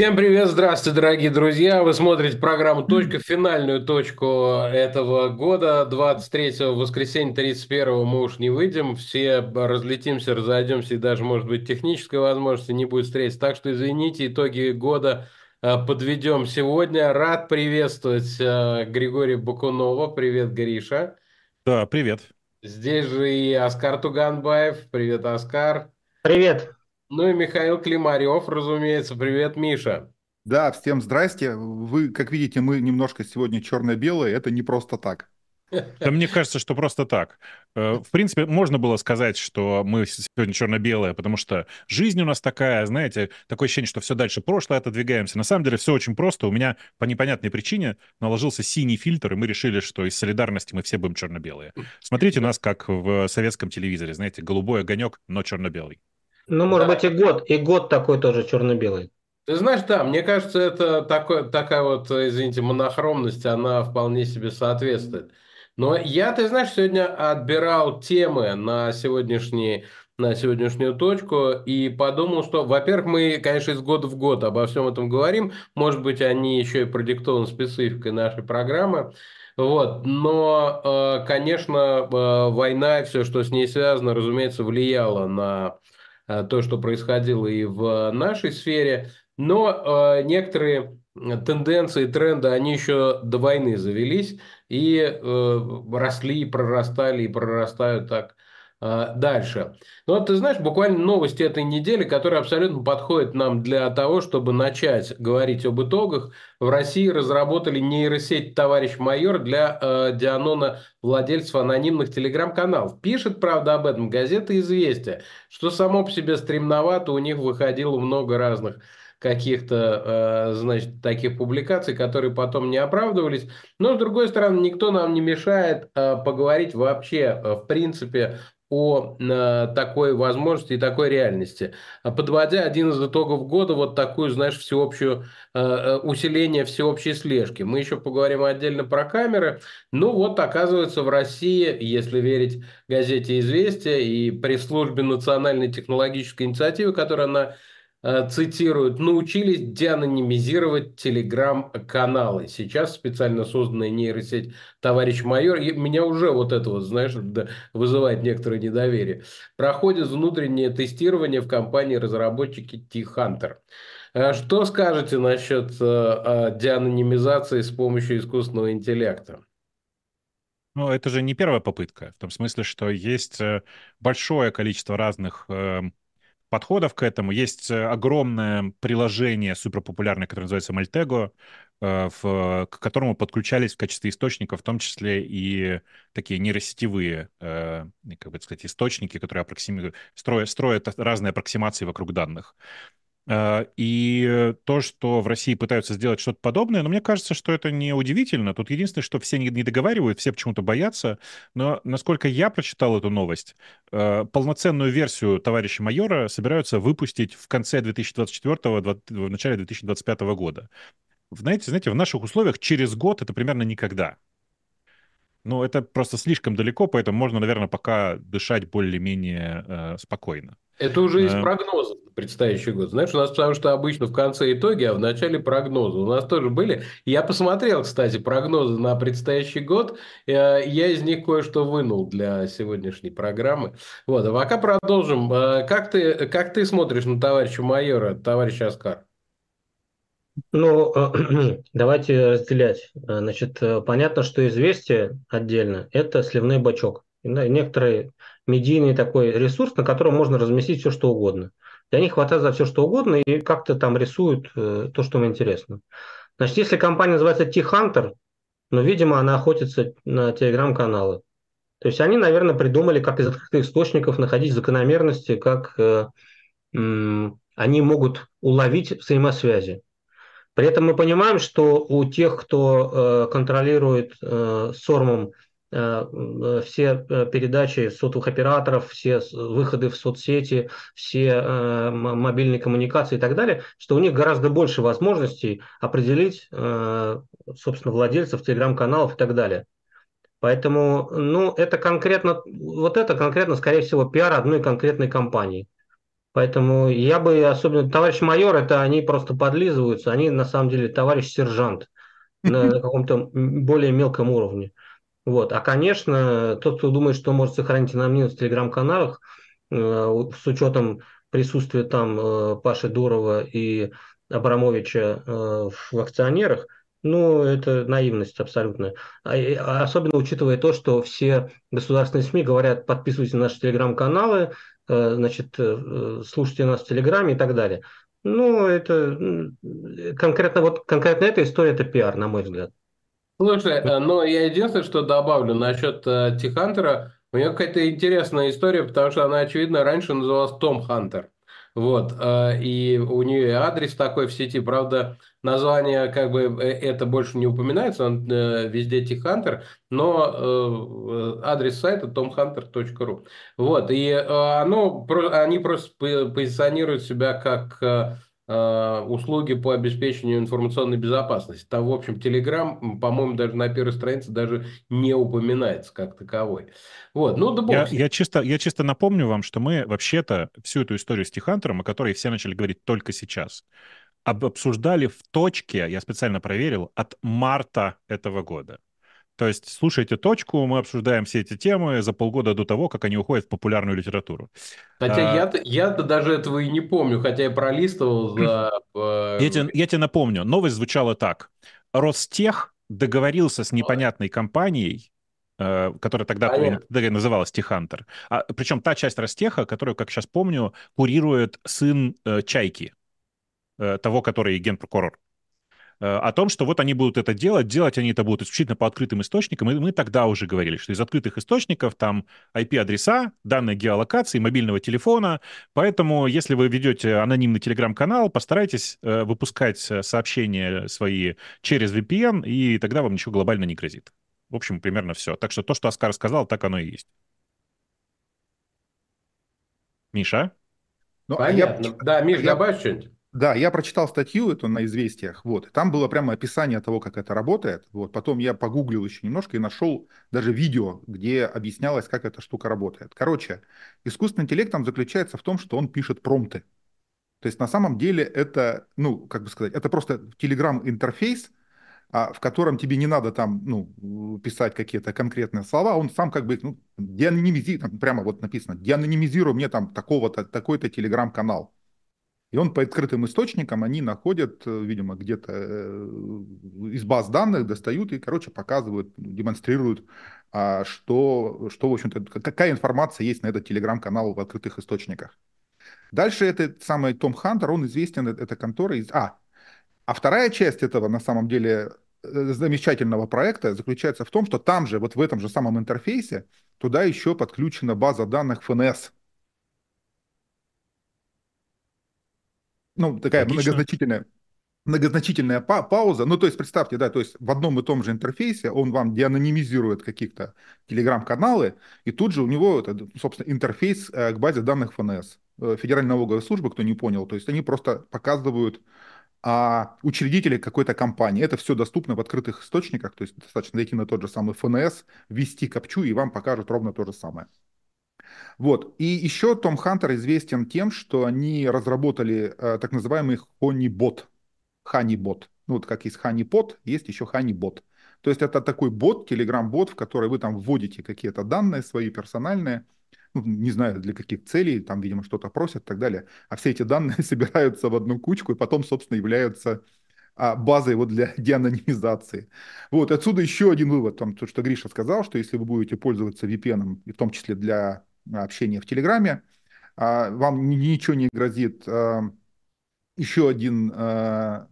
Всем привет, здравствуйте, дорогие друзья. Вы смотрите программу «Точка», финальную точку этого года. 23-го, воскресенье 31-го мы уж не выйдем. Все разлетимся, разойдемся, и даже, может быть, технической возможности не будет встретиться. Так что, извините, итоги года э, подведем сегодня. Рад приветствовать э, Григория Бакунова. Привет, Гриша. Да, привет. Здесь же и Оскар Туганбаев. Привет, Оскар. Привет. Ну и Михаил Климарев, разумеется. Привет, Миша. Да, всем здрасте. Вы, как видите, мы немножко сегодня черно-белые. Это не просто так. Да мне кажется, что просто так. Э, в принципе, можно было сказать, что мы сегодня черно-белые, потому что жизнь у нас такая, знаете, такое ощущение, что все дальше прошлое, отодвигаемся. На самом деле все очень просто. У меня по непонятной причине наложился синий фильтр, и мы решили, что из солидарности мы все будем черно-белые. Смотрите нас, как в советском телевизоре, знаете, голубой огонек, но черно-белый. Ну, может да. быть, и год. И год такой тоже черно-белый. Ты знаешь, да, мне кажется, это такой, такая вот, извините, монохромность, она вполне себе соответствует. Но я, ты знаешь, сегодня отбирал темы на сегодняшний на сегодняшнюю точку и подумал, что, во-первых, мы, конечно, из года в год обо всем этом говорим, может быть, они еще и продиктованы спецификой нашей программы, вот, но, э, конечно, э, война и все, что с ней связано, разумеется, влияло на Э, то, что происходило и в нашей сфере. Но э, некоторые э, тенденции, тренды, они еще до войны завелись и росли, и прорастали, и прорастают так а, дальше. Ну вот ты знаешь, буквально новости этой недели, которые абсолютно подходят нам для того, чтобы начать говорить об итогах. В России разработали нейросеть «Товарищ майор» для э, Дианона, владельцев анонимных телеграм-каналов. Пишет, правда, об этом газета «Известия», что само по себе стремновато, у них выходило много разных каких-то, э, значит, таких публикаций, которые потом не оправдывались. Но, с другой стороны, никто нам не мешает э, поговорить вообще, э, в принципе, о такой возможности и такой реальности. А подводя один из итогов года, вот такую, знаешь, всеобщую э, э, усиление всеобщей слежки. Мы еще поговорим отдельно про камеры. Ну вот, оказывается, в России, если верить газете «Известия» и пресс-службе национальной технологической инициативы, которая на Э, цитируют, научились деанонимизировать телеграм-каналы. Сейчас специально созданная нейросеть «Товарищ майор», и меня уже вот это вот, знаешь, вызывает некоторое недоверие, проходит внутреннее тестирование в компании-разработчики T-Hunter. Э, что скажете насчет э, деанонимизации с помощью искусственного интеллекта? Ну, это же не первая попытка, в том смысле, что есть большое количество разных эм, подходов к этому. Есть э, огромное приложение суперпопулярное, которое называется Мальтего э, в, к которому подключались в качестве источника, в том числе и такие нейросетевые, э, как бы сказать, источники, которые аппроксим... строят, строят разные аппроксимации вокруг данных. Э, и то, что в России пытаются сделать что-то подобное, но мне кажется, что это не удивительно. Тут единственное, что все не договаривают, все почему-то боятся. Но насколько я прочитал эту новость, э, полноценную версию товарища майора собираются выпустить в конце 2024 в начале 2025 года. Знаете, знаете, в наших условиях через год это примерно никогда. Ну, это просто слишком далеко, поэтому можно, наверное, пока дышать более-менее э, спокойно. Это уже из э, прогнозов предстоящий год. Знаешь, у нас потому что обычно в конце итоги, а в начале прогнозы. У нас тоже были. Я посмотрел, кстати, прогнозы на предстоящий год. Э, я из них кое-что вынул для сегодняшней программы. Вот, а пока продолжим. Э, как ты, как ты смотришь на товарища майора, товарища Аскар? Ну, э, давайте разделять. Значит, понятно, что известие отдельно – это сливной бачок. Некоторый медийный такой ресурс, на котором можно разместить все, что угодно – и они хватают за все что угодно и как-то там рисуют э, то, что им интересно. Значит, если компания называется T-Hunter, ну, видимо, она охотится на телеграм-каналы. То есть они, наверное, придумали, как из открытых источников находить закономерности, как э, э, они могут уловить взаимосвязи. При этом мы понимаем, что у тех, кто э, контролирует э, сормом Э, э, все э, передачи сотовых операторов, все выходы в соцсети, все мобильные коммуникации и так далее, что у них гораздо больше возможностей определить, собственно, владельцев телеграм-каналов и так далее. Поэтому, ну, это конкретно, вот это конкретно, скорее всего, пиар одной конкретной компании. Поэтому я бы, особенно товарищ майор, это они просто подлизываются, они на самом деле товарищ сержант на каком-то более мелком уровне. Вот. А, конечно, тот, кто думает, что может сохранить анонимность в телеграм-каналах, э, с учетом присутствия там э, Паши Дурова и Абрамовича э, в акционерах, ну, это наивность абсолютно. А, а особенно учитывая то, что все государственные СМИ говорят, подписывайтесь на наши телеграм-каналы, значит, слушайте нас в Телеграме и так далее. Ну, это конкретно, вот конкретно эта история – это пиар, на мой взгляд. Слушай, э, но я единственное, что добавлю насчет э, Тихантера, у нее какая-то интересная история, потому что она, очевидно, раньше называлась Том Хантер. Вот, э, и у нее адрес такой в сети, правда, название как бы э, это больше не упоминается, он э, везде Тихантер, но э, э, адрес сайта tomhunter.ru. Вот, и э, оно, про, они просто позиционируют себя как Э, услуги по обеспечению информационной безопасности. Там, в общем, Telegram, по-моему, даже на первой странице даже не упоминается как таковой. Вот, ну да бог. Я, я, чисто, я чисто напомню вам, что мы вообще-то всю эту историю с Тихантером, о которой все начали говорить только сейчас, об, обсуждали в точке, я специально проверил, от марта этого года. То есть слушайте точку, мы обсуждаем все эти темы за полгода до того, как они уходят в популярную литературу. Хотя а... я-то, я даже этого и не помню, хотя я пролистывал за... Хм. Э, я тебе, я тебе напомню, новость звучала так. Ростех договорился с непонятной компанией, э, которая тогда Понятно. называлась Тихантер, А, причем та часть Ростеха, которую, как сейчас помню, курирует сын э, Чайки, э, того, который генпрокурор. Э, о том, что вот они будут это делать, делать они это будут исключительно по открытым источникам, и мы тогда уже говорили, что из открытых источников там IP-адреса, данные геолокации, мобильного телефона, поэтому если вы ведете анонимный телеграм-канал, постарайтесь э, выпускать э, сообщения свои через VPN, и тогда вам ничего глобально не грозит. В общем, примерно все. Так что то, что Оскар сказал, так оно и есть. Миша? Ну, Понятно. А я... Да, Миш, я... добавь что-нибудь. Да, я прочитал статью эту на «Известиях», вот, и там было прямо описание того, как это работает, вот, потом я погуглил еще немножко и нашел даже видео, где объяснялось, как эта штука работает. Короче, искусственный интеллект там заключается в том, что он пишет промты. То есть на самом деле это, ну, как бы сказать, это просто Telegram-интерфейс, а, в котором тебе не надо там, ну, писать какие-то конкретные слова, он сам как бы, ну, деанонимизирует, прямо вот написано, деанонимизируй мне там такого-то, такой-то телеграм-канал. И он по открытым источникам, они находят, э, видимо, где-то э, из баз данных достают и, короче, показывают, демонстрируют, а, что, что в общем-то, какая информация есть на этот телеграм-канал в открытых источниках. Дальше этот самый Том Хантер, он известен, э, это контора из... А, а вторая часть этого, на самом деле, замечательного проекта заключается в том, что там же, вот в этом же самом интерфейсе, туда еще подключена база данных ФНС – ну, такая Логично. многозначительная многозначительная па- пауза. Ну, то есть, представьте, да, то есть в одном и том же интерфейсе он вам деанонимизирует каких то телеграм-каналы, и тут же у него, это, собственно, интерфейс э, к базе данных ФНС, э, Федеральной налоговой службы, кто не понял. То есть они просто показывают а учредители какой-то компании. Это все доступно в открытых источниках, то есть достаточно зайти на тот же самый ФНС, ввести капчу, и вам покажут ровно то же самое. Вот. И еще Том Хантер известен тем, что они разработали э, так называемый хонибот. Ханибот. Ну, вот как есть ханипот, есть еще ханибот. То есть это такой бот, телеграм-бот, в который вы там вводите какие-то данные свои персональные, ну, не знаю, для каких целей, там, видимо, что-то просят и так далее. А все эти данные собираются в одну кучку и потом, собственно, являются а, базой вот для деанонимизации. Вот, отсюда еще один вывод, там, то, что Гриша сказал, что если вы будете пользоваться VPN, в том числе для Э, общение в Телеграме. А, вам ничего не грозит. Э, еще один э,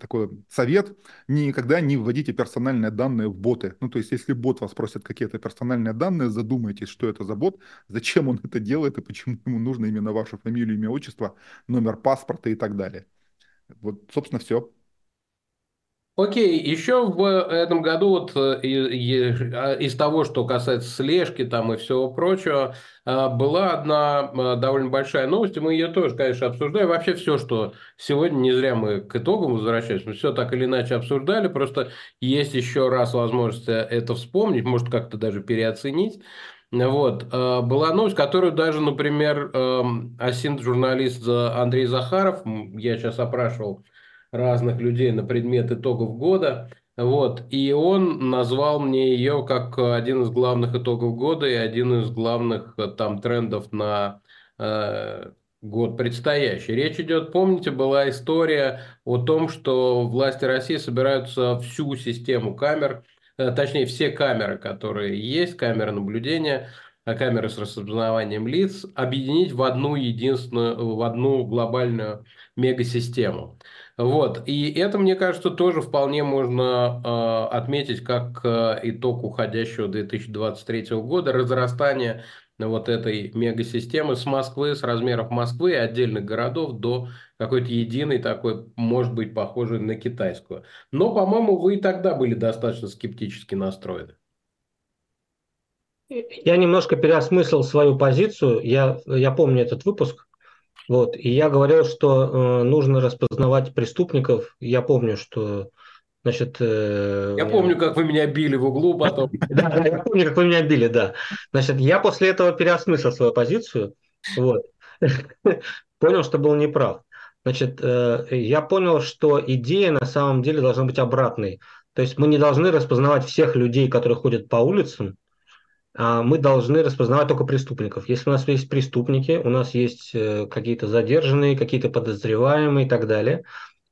такой совет. Никогда не вводите персональные данные в боты. Ну, то есть, если бот вас просит какие-то персональные данные, задумайтесь, что это за бот, зачем он это делает и почему ему нужно именно вашу фамилию, имя, отчество, номер паспорта и так далее. Вот, собственно, все. Окей, еще в э, этом году вот э, а, из того, что касается слежки там и всего прочего, э, была одна довольно большая новость, и мы ее тоже, конечно, обсуждаем. Вообще все, что сегодня, не зря мы к итогам возвращаемся, мы все так или иначе обсуждали, просто есть еще раз возможность это вспомнить, может как-то даже переоценить. Вот. Была новость, которую даже, например, эм, асинт-журналист Андрей Захаров, я сейчас опрашивал разных людей на предмет итогов года. Вот. И он назвал мне ее как э, один из главных итогов года и один из главных э, там трендов на э, год предстоящий. Речь идет, помните, была история о том, что власти России собираются всю систему камер, э, точнее все камеры, которые есть, камеры наблюдения, э, камеры с распознаванием лиц объединить в одну единственную, в одну глобальную мегасистему. Вот. И это, мне кажется, тоже вполне можно э, отметить как э, итог уходящего 2023 года, разрастание вот этой мегасистемы с Москвы, с размеров Москвы и отдельных городов до какой-то единой такой, может быть, похожей на китайскую. Но, по-моему, вы и тогда были достаточно скептически настроены. Я немножко переосмыслил свою позицию. Я, я помню этот выпуск, вот. И я говорил, что э, нужно распознавать преступников. Я помню, что Значит, э... я помню, как вы меня били в углу потом. Да, я помню, как вы меня били, да. Значит, я после этого переосмыслил свою позицию. Вот. Понял, что был неправ. Значит, э, я понял, что идея на самом деле должна быть обратной. То есть мы не должны распознавать всех людей, которые ходят по улицам, а, мы должны распознавать только преступников. Если у нас есть преступники, у нас есть э, какие-то задержанные, какие-то подозреваемые и так далее,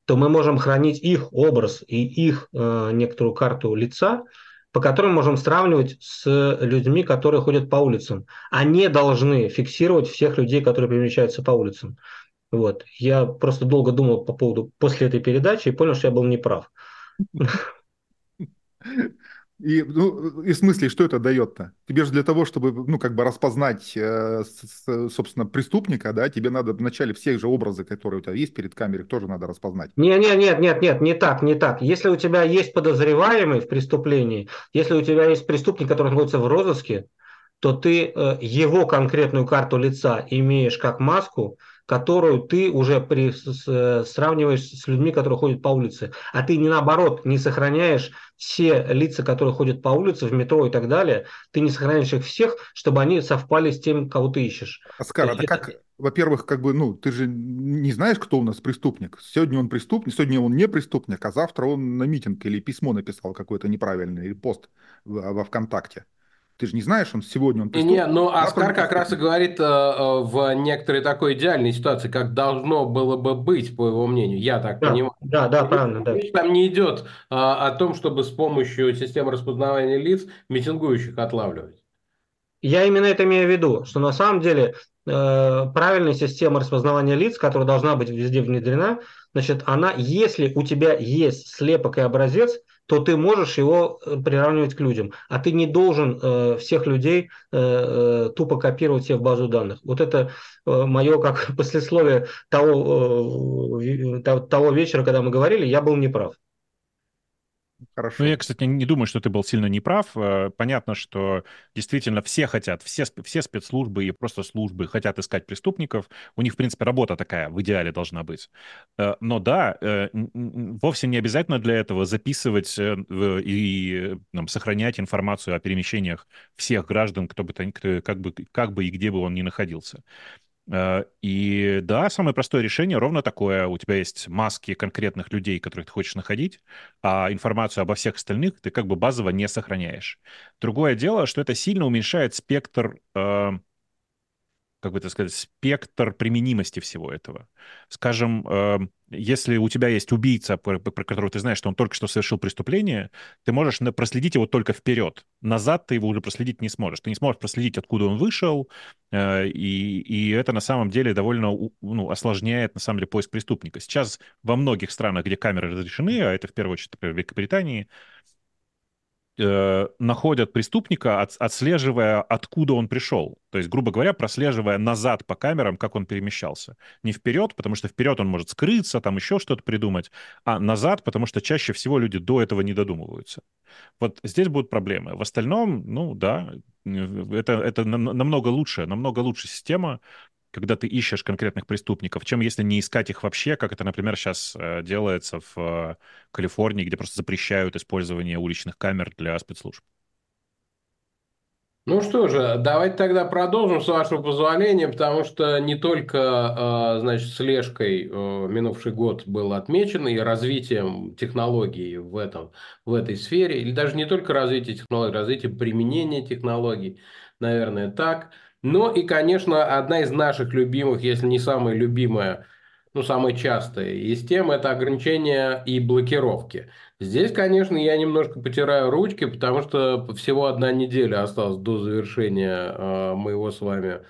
то мы можем хранить их образ и их э, некоторую карту лица, по которым можем сравнивать с людьми, которые ходят по улицам. Они должны фиксировать всех людей, которые перемещаются по улицам. Вот. Я просто долго думал по поводу после этой передачи и понял, что я был неправ. И, ну, и в смысле, что это дает-то? Тебе же для того, чтобы, ну, как бы распознать, э, с, собственно, преступника, да, тебе надо вначале всех же образы, которые у тебя есть перед камерой, тоже надо распознать. Нет, нет, нет, нет, нет, не так, не так. Если у тебя есть подозреваемый в преступлении, если у тебя есть преступник, который находится в розыске, то ты э, его конкретную карту лица имеешь как маску, которую ты уже при, с, э, сравниваешь с людьми, которые ходят по улице. А ты не наоборот, не сохраняешь все лица, которые ходят по улице, в метро и так далее, ты не сохраняешь их всех, чтобы они совпали с тем, кого ты ищешь. Оскар, а это... а как, во-первых, как бы, ну, ты же не знаешь, кто у нас преступник. Сегодня он преступник, сегодня он не преступник, а завтра он на митинг или письмо написал какое-то неправильное, или пост во ВКонтакте. Ты же не знаешь, он сегодня... Он Не, ну Аскар как раз и говорит э, э, в некоторой такой идеальной ситуации, как должно было бы быть, по его мнению, я так да, понимаю. Да, да, правильно. Да. Там не идет э, о том, чтобы с помощью системы распознавания лиц митингующих отлавливать. Я именно это имею в виду, что на самом деле э, правильная система распознавания лиц, которая должна быть везде внедрена, значит, она, если у тебя есть слепок и образец, то ты можешь его э, приравнивать к людям. А ты не должен э, всех людей э, э тупо копировать себе в базу данных. Вот это э, мое как послесловие того, э, э того вечера, когда мы говорили, я был неправ хорошо. Ну, я, кстати, не думаю, что ты был сильно неправ. Э, понятно, что действительно все хотят, все, все спецслужбы и просто службы хотят искать преступников. У них, в принципе, работа такая в идеале должна быть. Э, но да, э, вовсе не обязательно для этого записывать и там, сохранять информацию о перемещениях всех граждан, кто бы, кто, как, бы, как бы и где бы он ни находился. Э, и да, самое простое решение ровно такое. У тебя есть маски конкретных людей, которых ты хочешь находить, а информацию обо всех остальных ты как бы базово не сохраняешь. Другое дело, что это сильно уменьшает спектр э, как бы это сказать, спектр применимости всего этого. Скажем, эм, если у тебя есть убийца, про, которого ты знаешь, что он только что совершил преступление, ты можешь проследить его только вперед. Назад ты его уже проследить не сможешь. Ты не сможешь проследить, откуда он вышел, э, и, и это на самом деле довольно ну, осложняет, на самом деле, поиск преступника. Сейчас во многих странах, где камеры разрешены, а это в первую очередь, например, в Великобритании, э, находят преступника, от, отслеживая, откуда он пришел. То есть, грубо говоря, прослеживая назад по камерам, как он перемещался. Не вперед, потому что вперед он может скрыться, там еще что-то придумать, а назад, потому что чаще всего люди до этого не додумываются. Вот здесь будут проблемы. В остальном, ну да, э, это, это намного лучше, намного лучше система, когда ты ищешь конкретных преступников, чем если не искать их вообще, как это, например, сейчас э, делается в э, Калифорнии, где просто запрещают использование уличных камер для спецслужб. Ну что же, давайте тогда продолжим, с вашего позволения, потому что не только э, значит, слежкой минувший год был отмечен и развитием технологий в, этом, в этой сфере, или даже не только развитие технологий, развитие применения технологий, наверное, так – ну и, конечно, одна из наших любимых, если не самая любимая, ну, самая частая из тем это ограничения и блокировки. Здесь, конечно, я немножко потираю ручки, потому что всего одна неделя осталась до завершения э, моего с вами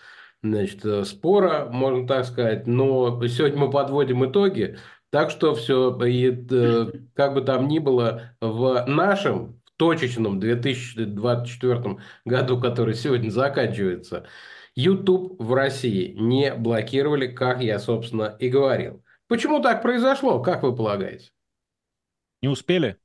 значит, э, спора, можно так сказать. Но сегодня мы подводим итоги. Так что все, и, э, как бы там ни было, в нашем точечном 2024 году, который сегодня заканчивается, YouTube в России не блокировали, как я, собственно, и говорил. Почему так произошло, как вы полагаете? Не успели?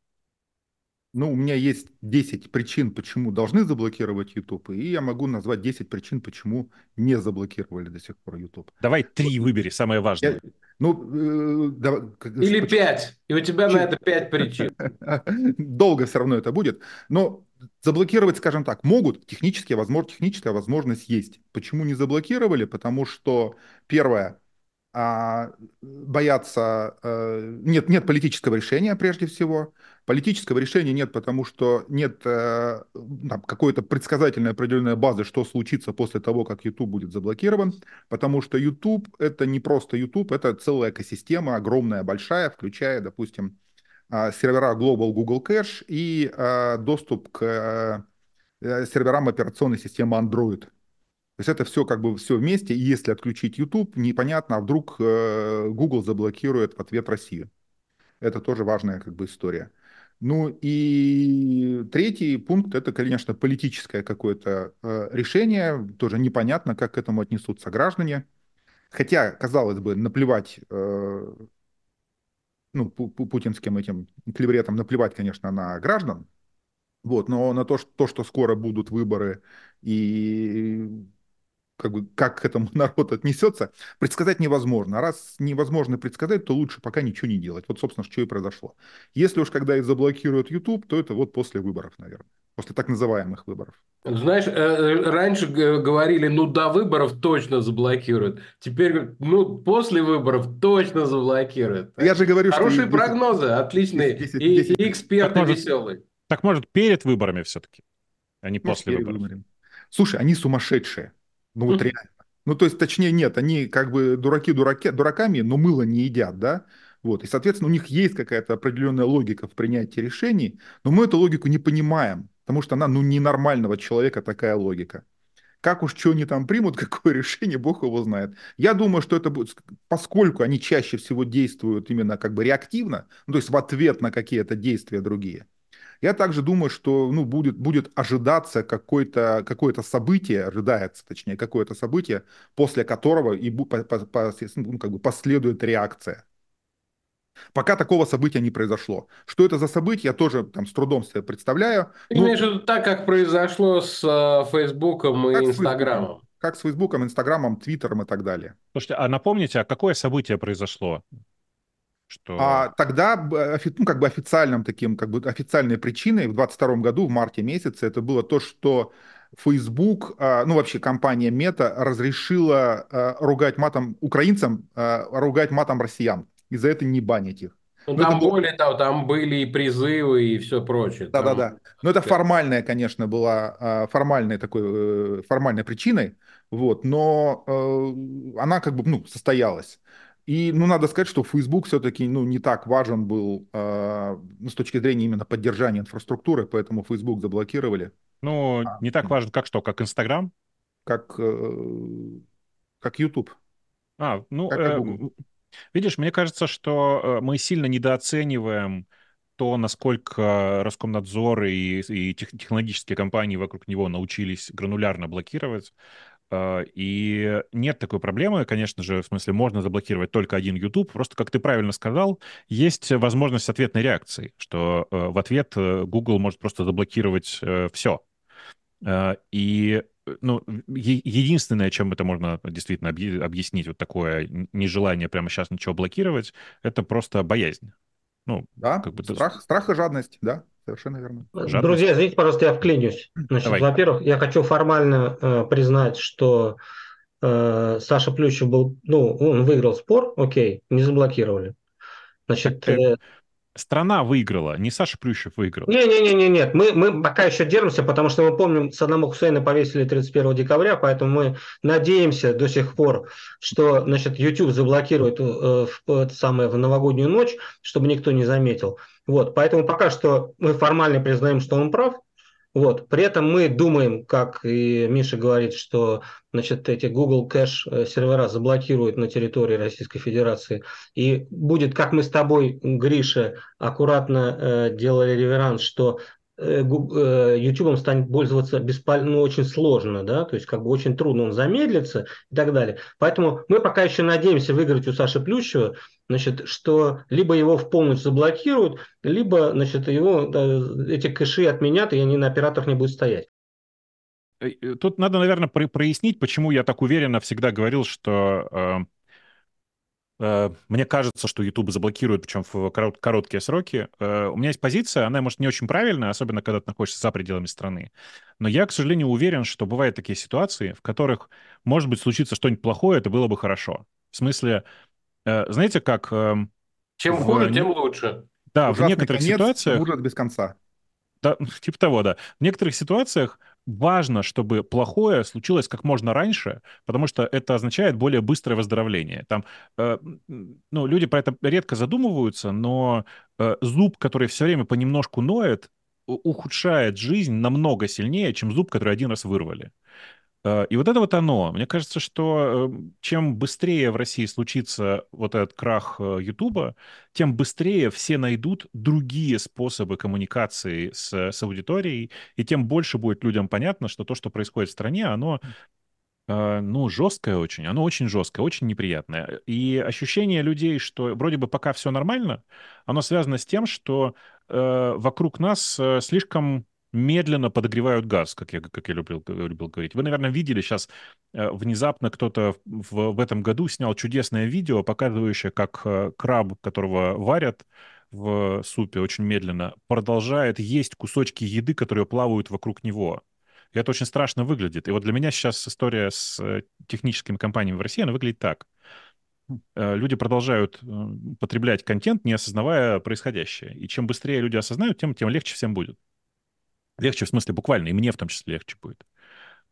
Ну, у меня есть 10 причин, почему должны заблокировать YouTube, и я могу назвать 10 причин, почему не заблокировали до сих пор YouTube. Давай три выбери, самое важное. Я, ну, э, да, э, Или пять, и у тебя на это пять причин. Долго все равно это будет. Но заблокировать, скажем так, могут, технически, возможно, техническая возможность есть. Почему не заблокировали? Потому что, первое, а, боятся, э, нет, нет политического решения прежде всего. Политического решения нет, потому что нет э, какой-то предсказательной определенной базы, что случится после того, как YouTube будет заблокирован, потому что YouTube это не просто YouTube, это целая экосистема, огромная, большая, включая, допустим, а, сервера Global Google Cache и а, доступ к э, э, серверам операционной системы Android. То есть это все как бы все вместе, и если отключить YouTube, непонятно, а вдруг э, Google заблокирует в ответ Россию. Это тоже важная как бы история. Ну и третий пункт это, конечно, политическое какое-то э, решение. Тоже непонятно, как к этому отнесутся граждане. Хотя, казалось бы, наплевать э, ну, путинским этим клевретам, наплевать, конечно, на граждан. Вот, но на то, что скоро будут выборы и как, бы, как к этому народ отнесется, предсказать невозможно. А раз невозможно предсказать, то лучше пока ничего не делать. Вот, собственно, что и произошло. Если уж когда их заблокируют YouTube, то это вот после выборов, наверное. После так называемых выборов. Знаешь, э, раньше говорили, ну, до выборов точно заблокируют. Теперь, ну, после выборов точно заблокируют. Я же говорю, Хорошие что... Хорошие прогнозы, отличные. 10, 10, 10. И, и эксперты так, может, Так, может, перед выборами все-таки, а не может, ну, после выборов? Выборами. Слушай, они сумасшедшие. Ну вот реально. Ну то есть, точнее, нет, они как бы дураки дураки, дураками, но мыло не едят, да? Вот. И, соответственно, у них есть какая-то определенная логика в принятии решений, но мы эту логику не понимаем, потому что она, ну, ненормального человека такая логика. Как уж что они там примут, какое решение, бог его знает. Я думаю, что это будет, поскольку они чаще всего действуют именно как бы реактивно, ну, то есть в ответ на какие-то действия другие, я также думаю, что ну, будет, будет ожидаться какое-то какое событие, ожидается, точнее, какое-то событие, после которого и по, по, по, ну, как бы последует реакция. Пока такого события не произошло. Что это за событие, я тоже там с трудом себе представляю. Ты ну, имеешь в так, как произошло с э, Фейсбуком и Инстаграмом? Как с Фейсбуком, Инстаграмом, Твиттером и так далее. Слушайте, а напомните, а какое событие произошло? А что... А тогда, э, ну, как бы официальным таким, как бы официальной причиной в 22 году, в марте месяце, это было то, что Facebook, а, ну вообще компания Meta разрешила а, ругать матом украинцам, ругать матом россиян. И за это не банить их. Ну, там это... более того, там были и призывы, и все прочее. Да-да-да. Там... Но это формальная, конечно, была формальной такой, э, формальной причиной, вот, но э, она как бы, ну, состоялась. И, ну, надо сказать, что Facebook все-таки, ну, не так важен был э, с точки зрения именно поддержания инфраструктуры, поэтому Facebook заблокировали. Ну, а, не так важен, как что, как Instagram? Как, э, как YouTube. А, ну, как э, видишь, мне кажется, что э, мы сильно недооцениваем то, насколько Роскомнадзор и, и технологические компании вокруг него научились гранулярно блокировать. А, и нет такой проблемы, конечно же, в смысле, можно заблокировать только один YouTube. Просто, как ты правильно сказал, есть возможность ответной реакции, что э, в ответ э, Google может просто заблокировать э, все. А, и ну, единственное, чем это можно действительно объяснить, вот такое нежелание прямо сейчас ничего блокировать, это просто боязнь. Ну, да, как бы страх, страх и жадность, да. Совершенно верно. Жадность. Друзья, извините, пожалуйста, я вклинюсь. Значит, Давай. во-первых, я хочу формально э, признать, что э, Саша Плющев был, ну, он выиграл спор, окей, не заблокировали. Значит, ты, э, страна выиграла, не Саша Плющев выиграл. Не, не, не, не, нет. Мы, мы пока еще держимся, потому что мы помним, Саддама Хусейна повесили 31 декабря, поэтому мы надеемся до сих пор, что значит, YouTube заблокирует э, в, это самое, в новогоднюю ночь, чтобы никто не заметил. Вот, поэтому пока что мы формально признаем, что он прав, вот. При этом мы думаем, как и Миша говорит, что значит, эти Google Cache э, сервера заблокируют на территории Российской Федерации. И будет, как мы с тобой, Гриша, аккуратно э, делали реверанс, что YouTube э, э, станет пользоваться беспально, ну, очень сложно, да, то есть как бы очень трудно, он замедлится и так далее. Поэтому мы пока еще надеемся выиграть у Саши Плющева, значит, что либо его в полночь заблокируют, либо, значит, его, эти кэши отменят, и они на операторах не будут стоять. Э, тут надо, наверное, прояснить, почему я так уверенно всегда говорил, что Э, мне кажется, что YouTube заблокируют, причем в короткие сроки. Э, у меня есть позиция, она, может, не очень правильная, особенно когда ты находишься за пределами страны. Но я, к сожалению, уверен, что бывают такие ситуации, в которых, может быть, случится что-нибудь плохое, это было бы хорошо. В смысле, э, знаете, как... Эм, Чем хуже, в... тем лучше. Да, Ужасный в некоторых конец, ситуациях... Ужас без конца. Да, типа того, да. В некоторых ситуациях важно, чтобы плохое случилось как можно раньше, потому что это означает более быстрое выздоровление. Там, э, ну, люди про это редко задумываются, но э, зуб, который все время понемножку ноет, ухудшает жизнь намного сильнее, чем зуб, который один раз вырвали. Э, и вот это вот оно. Мне кажется, что э, чем быстрее в России случится вот этот крах э, Ютуба, тем быстрее все найдут другие способы коммуникации с, с аудиторией, и тем больше будет людям понятно, что то, что происходит в стране, оно ну, жесткое очень, оно очень жесткое, очень неприятное. И ощущение людей, что вроде бы пока все нормально, оно связано с тем, что э, вокруг нас слишком медленно подогревают газ, как я, как я любил, любил говорить. Вы, наверное, видели сейчас, э, внезапно кто-то в, в этом году снял чудесное видео, показывающее, как э, краб, которого варят, в супе очень медленно, продолжает есть кусочки еды, которые плавают вокруг него. И это очень страшно выглядит. И вот для меня сейчас история с э, техническими компаниями в России, она выглядит так. Хм. Люди продолжают потреблять контент, не осознавая происходящее. И чем быстрее люди осознают, тем, тем легче всем будет. Легче, в смысле, буквально, и мне в том числе легче будет.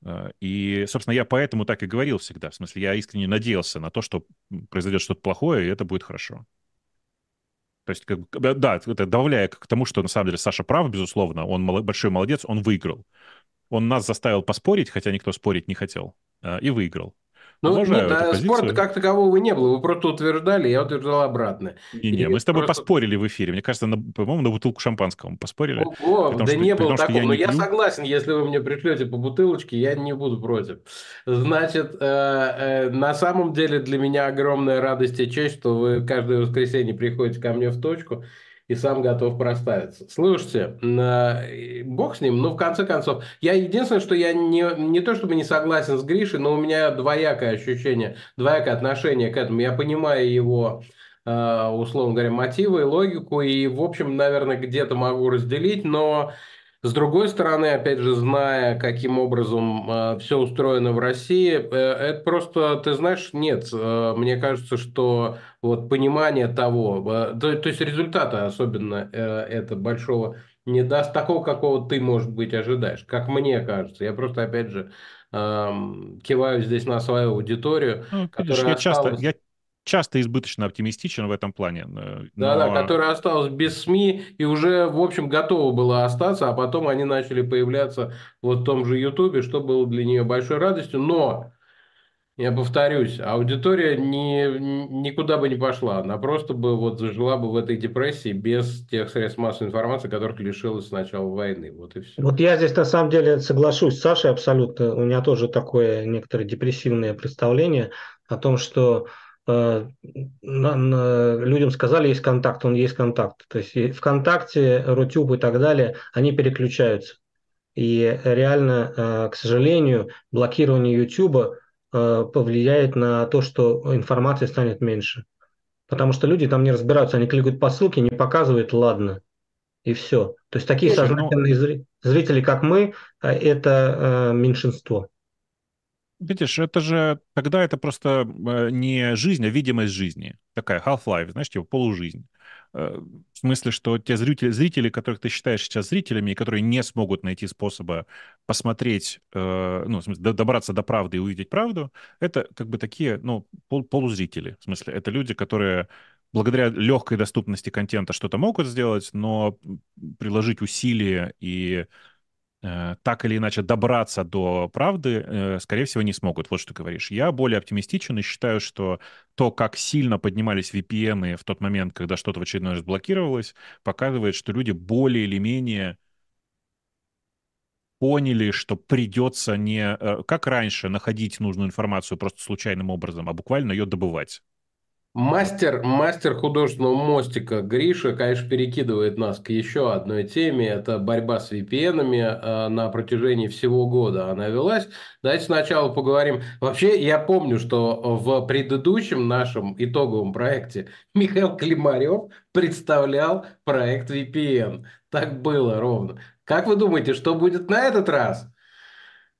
Э, и, собственно, я поэтому так и говорил всегда. В смысле, я искренне надеялся на то, что произойдет что-то плохое, и это будет хорошо. То есть, как, да, это добавляя к тому, что на самом деле Саша прав, безусловно, он мал, большой молодец, он выиграл. Он нас заставил поспорить, хотя никто спорить не хотел, э, и выиграл. Ну, Уважаю нет, а спорта как такового не было. Вы просто утверждали, я утверждал обратно. Не, не, мы с тобой просто... поспорили в эфире. Мне кажется, по-моему, на бутылку шампанского мы поспорили. Ого, да что, не было такого. Ну, я не но я согласен, если вы мне пришлете по бутылочке, я не буду против. Значит, э, э, на самом деле для меня огромная радость и честь, что вы каждое воскресенье приходите ко мне в точку и сам готов проставиться. Слушайте, а, бог с ним, но в конце концов, я единственное, что я не, не то чтобы не согласен с Гришей, но у меня двоякое ощущение, двоякое отношение к этому. Я понимаю его а, условно говоря, мотивы и логику, и, в общем, наверное, где-то могу разделить, но с другой стороны, опять же, зная, каким образом э, все устроено в России, э, это просто, ты знаешь, нет, э, мне кажется, что вот понимание того, э, то, то есть результата особенно э, это большого не даст такого, какого ты, может быть, ожидаешь, как мне кажется. Я просто, опять же, э, киваю здесь на свою аудиторию, ну, конечно, которая я часто, я часто избыточно оптимистичен в этом плане. Э, но... Да-да, которая осталась без СМИ и уже, в общем, готова была остаться, а потом они начали появляться вот в том же Ютубе, что было для нее большой радостью. Но, я повторюсь, аудитория не никуда бы не пошла, она просто бы вот зажила бы в этой депрессии без тех средств массовой информации, которых лишилась с начала войны. Вот и все. Вот я здесь на самом деле соглашусь с Сашей абсолютно. У меня тоже такое некоторое депрессивное представление о том, что Э, людям сказали, есть контакт, он есть контакт. То есть ВКонтакте, Рутюб и так далее, они переключаются. И реально, э, к сожалению, блокирование ютуба э, повлияет на то, что информации станет меньше. Потому что люди там не разбираются, они кликают по ссылке, не показывают, ладно, и все. То есть такие ну сознательные зрители, как мы, это меньшинство видишь, это же тогда это просто э, не жизнь, а видимость жизни. Такая half-life, знаешь, типа полужизнь. Э, в смысле, что те зрители, зрители, которых ты считаешь сейчас зрителями, и которые не смогут найти способа посмотреть, э, ну, в смысле, добраться до правды и увидеть правду, это как бы такие, ну, пол, полузрители. В смысле, это люди, которые благодаря легкой доступности контента что-то могут сделать, но приложить усилия и Э, так или иначе добраться до правды, э, скорее всего, не смогут. Вот что ты говоришь. Я более оптимистичен и считаю, что то, как сильно поднимались VPN в тот момент, когда что-то в очередной раз блокировалось, показывает, что люди более или менее поняли, что придется не э, как раньше находить нужную информацию просто случайным образом, а буквально ее добывать. Мастер, мастер художественного мостика Гриша, конечно, перекидывает нас к еще одной теме. Это борьба с VPN а, на протяжении всего года она велась. Давайте сначала поговорим. Вообще, я помню, что в предыдущем нашем итоговом проекте Михаил Климарев представлял проект VPN. Так было ровно. Как вы думаете, что будет на этот раз?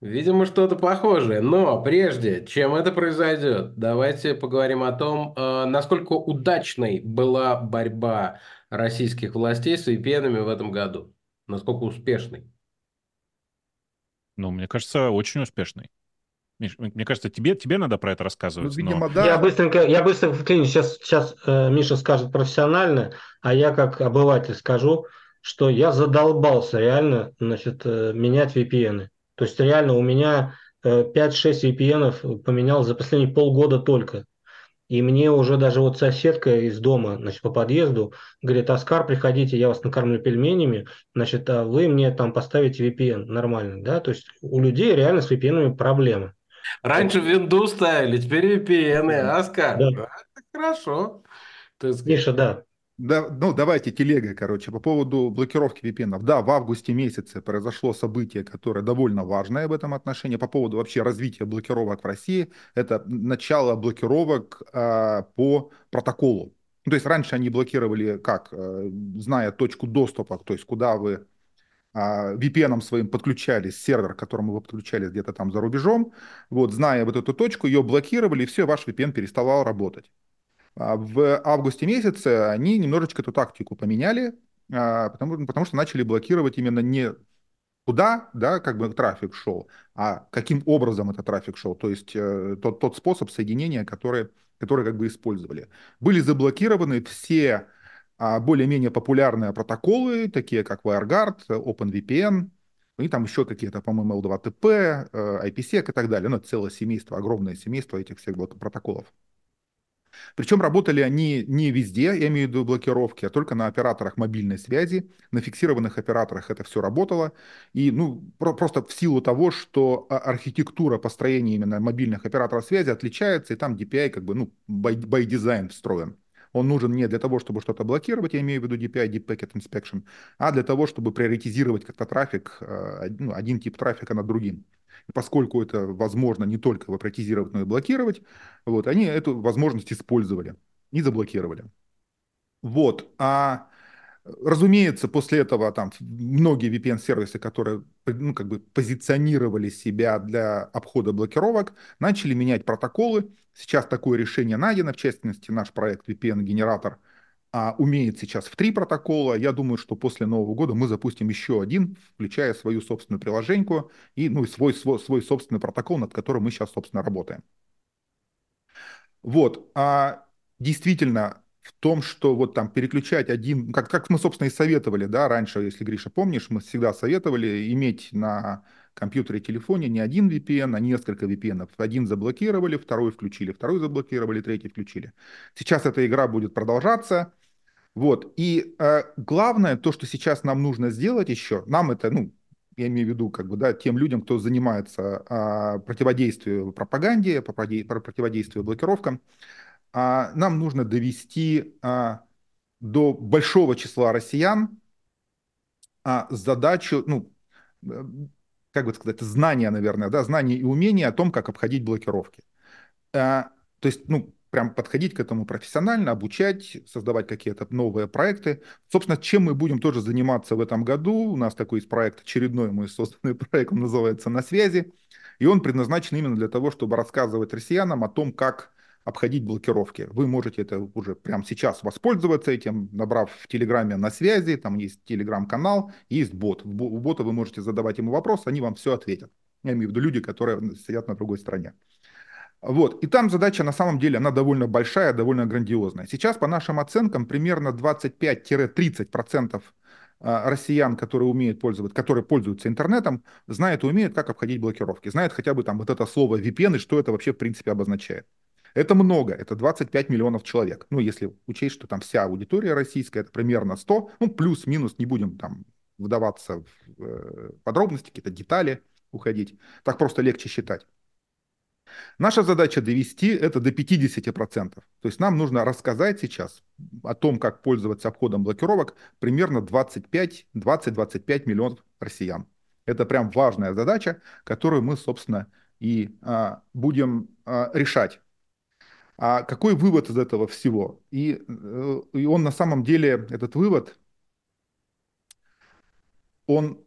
Видимо, что-то похожее. Но прежде, чем это произойдет, давайте поговорим о том, э, насколько удачной была борьба российских властей с VPN в этом году. Насколько успешной? Ну, мне кажется, очень успешной. Миш, мне кажется, тебе, тебе надо про это рассказывать. Ну, видимо, но... да. Я быстренько, я быстренько вклиню. Сейчас, сейчас э, Миша скажет профессионально, а я как обыватель скажу, что я задолбался реально значит, э, менять VPN. -ы. То есть реально у меня 5-6 э, VPN поменял за последние полгода только. И мне уже даже вот соседка из дома, значит, по подъезду, говорит, Оскар, приходите, я вас накормлю пельменями, значит, а вы мне там поставите VPN нормально, да, то есть у людей реально с VPN проблемы. Раньше в винду ставили, теперь VPN, Оскар. Да. Ну, это хорошо. Есть... Миша, да, да, ну, давайте телега, короче, по поводу блокировки VPN. Да, в августе месяце произошло событие, которое довольно важное в этом отношении, по поводу вообще развития блокировок в России. Это начало блокировок э, по протоколу. Ну, то есть раньше они блокировали как? Э, зная точку доступа, то есть куда вы а, VPN своим подключались, сервер, к которому вы подключались где-то там за рубежом, вот, зная вот эту точку, ее блокировали, и все, ваш VPN переставал работать. А, в августе месяце они немножечко эту тактику поменяли, а, потому, потому что начали блокировать именно не куда, да, как бы трафик шел, а каким образом этот трафик шел, то есть э, тот, тот способ соединения, который, который как бы использовали. Были заблокированы все а, более-менее популярные протоколы, такие как WireGuard, OpenVPN, и там еще какие-то, по-моему, L2TP, э, IPsec и так далее. Ну, целое семейство, огромное семейство этих всех протоколов. Причем работали они не везде, я имею в виду блокировки, а только на операторах мобильной связи, на фиксированных операторах это все работало. И ну, про- просто в силу того, что а, архитектура построения именно мобильных операторов связи отличается, и там DPI как бы ну, by, by design встроен. Он нужен не для того, чтобы что-то блокировать, я имею в виду DPI, Deep Packet Inspection, а для того, чтобы приоритизировать как-то трафик, э, ну, один тип трафика над другим. Поскольку это возможно не только вопротизировать, но и блокировать, вот, они эту возможность использовали и заблокировали. Вот. А Разумеется, после этого там многие VPN-сервисы, которые ну, как бы позиционировали себя для обхода блокировок, начали менять протоколы. Сейчас такое решение найдено, в частности, наш проект VPN-генератор – а, умеет сейчас в три протокола. Я думаю, что после Нового года мы запустим еще один, включая свою собственную приложеньку и ну, и свой, свой, свой собственный протокол, над которым мы сейчас, собственно, работаем. Вот. А действительно, в том, что вот там переключать один, как, как мы, собственно, и советовали, да, раньше, если, Гриша, помнишь, мы всегда советовали иметь на компьютере и телефоне не один VPN, а несколько VPN. Один заблокировали, второй включили, второй заблокировали, третий включили. Сейчас эта игра будет продолжаться, вот. И э, главное, то, что сейчас нам нужно сделать еще, нам это, ну, я имею в виду, как бы, да, тем людям, кто занимается э, а, противодействием пропаганде, противодействию блокировкам, э, нам нужно довести э, до большого числа россиян э, задачу, ну, э, как бы сказать, знания, наверное, да, знания и умения о том, как обходить блокировки. Э, то есть, ну, прям подходить к этому профессионально, обучать, создавать какие-то новые проекты. Собственно, чем мы будем тоже заниматься в этом году? У нас такой есть проект, очередной мой созданный проект, он называется «На связи». И он предназначен именно для того, чтобы рассказывать россиянам о том, как обходить блокировки. Вы можете это уже прямо сейчас воспользоваться этим, набрав в Телеграме на связи, там есть Телеграм-канал, есть бот. У бота вы можете задавать ему вопрос, они вам все ответят. Я имею в виду люди, которые сидят на другой стороне. Вот. И там задача на самом деле, она довольно большая, довольно грандиозная. Сейчас, по нашим оценкам, примерно 25-30% а, россиян, которые умеют пользоваться, которые пользуются интернетом, знают и умеют, как обходить блокировки. Знают хотя бы там вот это слово VPN и что это вообще в принципе обозначает. Это много, это 25 миллионов человек. Ну, если учесть, что там вся аудитория российская, это примерно 100, ну, плюс-минус, не будем там вдаваться в э, подробности, какие-то детали уходить. Так просто легче считать. Наша задача довести это до 50%. То есть нам нужно рассказать сейчас о том, как пользоваться обходом блокировок примерно 25-20-25 миллионов россиян. Это прям важная задача, которую мы, собственно, и а, будем а, решать. А какой вывод из этого всего? И, э, и он на самом деле, этот вывод, он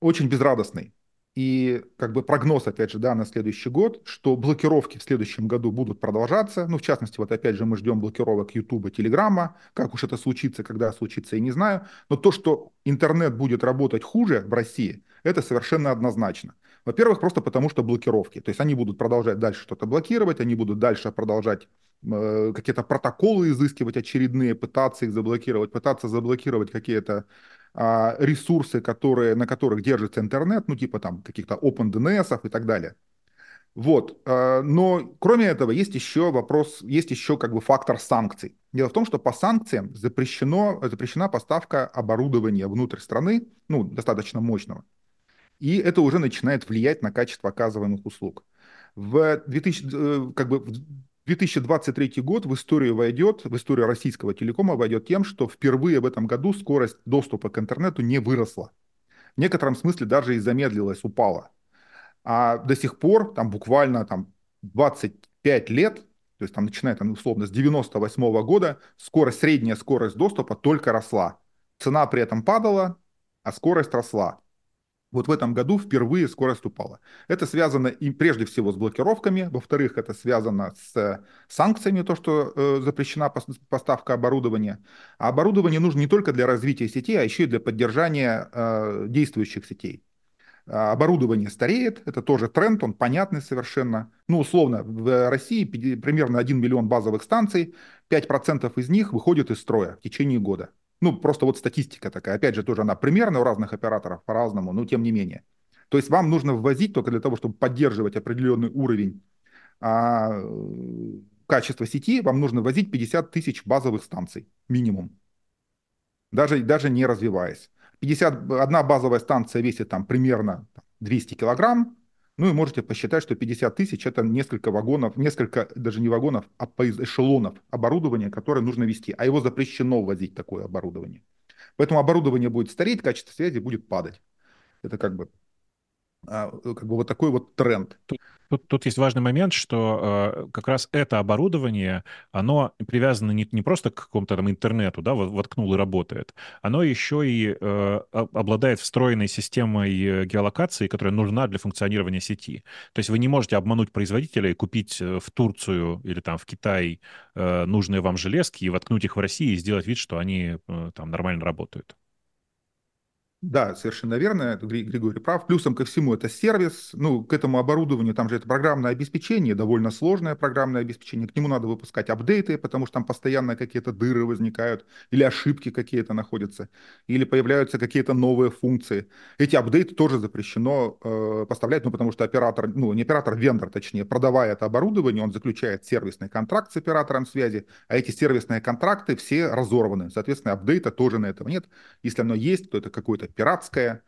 очень безрадостный и как бы прогноз, опять же, да, на следующий год, что блокировки в следующем году будут продолжаться. Ну, в частности, вот опять же мы ждем блокировок YouTube, Телеграма. Как уж это случится, когда случится, я не знаю. Но то, что интернет будет работать хуже в России, это совершенно однозначно. Во-первых, просто потому что блокировки. То есть они будут продолжать дальше что-то блокировать, они будут дальше продолжать э, какие-то протоколы изыскивать очередные, пытаться их заблокировать, пытаться заблокировать какие-то а, ресурсы, которые, на которых держится интернет, ну типа там каких-то OpenDNS и так далее. Вот. А, но кроме этого есть еще вопрос, есть еще как бы фактор санкций. Дело в том, что по санкциям запрещено, запрещена поставка оборудования внутрь страны, ну, достаточно мощного. И это уже начинает влиять на качество оказываемых услуг. В 2000, э, как бы 2023 год в историю войдет, в историю российского телекома войдет тем, что впервые в этом году скорость доступа к интернету не выросла. В некотором смысле даже и замедлилась, упала. А до сих пор, там буквально там 25 лет, то есть там начиная там, условно с 98 -го года, скорость, средняя скорость доступа только росла. Цена при этом падала, а скорость росла вот в этом году впервые скорость упала. Это связано и прежде всего с блокировками, во-вторых, это связано с э, санкциями, то, что э, запрещена поставка оборудования. А оборудование нужно не только для развития сетей, а еще и для поддержания э, действующих сетей. А оборудование стареет, это тоже тренд, он понятный совершенно. Ну, условно, в России примерно 1 миллион базовых станций, 5% из них выходят из строя в течение года. Ну, просто вот статистика такая. Опять же, тоже она примерно у разных операторов по-разному, но тем не менее. То есть вам нужно ввозить только для того, чтобы поддерживать определенный уровень а, качества сети, вам нужно ввозить 50 тысяч базовых станций минимум, даже, даже не развиваясь. 50 одна базовая станция весит там примерно 200 килограмм, ну и можете посчитать, что 50 тысяч – это несколько вагонов, несколько, даже не вагонов, а эшелонов оборудования, которое нужно вести. А его запрещено ввозить такое оборудование. Поэтому оборудование будет стареть, качество связи будет падать. Это как бы а, э, как бы вот такой вот тренд. Тут, тут, есть важный момент, что э, как раз это оборудование, оно привязано не, не просто к какому-то там интернету, да, воткнул и работает, оно еще и э, обладает встроенной системой э, геолокации, которая нужна для функционирования сети. То есть вы не можете обмануть производителя и купить э, в Турцию или там в Китай э, нужные вам железки и воткнуть их в России и сделать вид, что они э, там нормально работают. Да, совершенно верно, Григорий прав. Плюсом ко всему это сервис, ну, к этому оборудованию, там же это программное обеспечение, довольно сложное программное обеспечение, к нему надо выпускать апдейты, потому что там постоянно какие-то дыры возникают, или ошибки какие-то находятся, или появляются какие-то новые функции. Эти апдейты тоже запрещено э, поставлять, ну, потому что оператор, ну, не оператор, вендор, точнее, продавая это оборудование, он заключает сервисный контракт с оператором связи, а эти сервисные контракты все разорваны, соответственно, апдейта тоже на этого нет. Если оно есть, то это какой-то пиратская,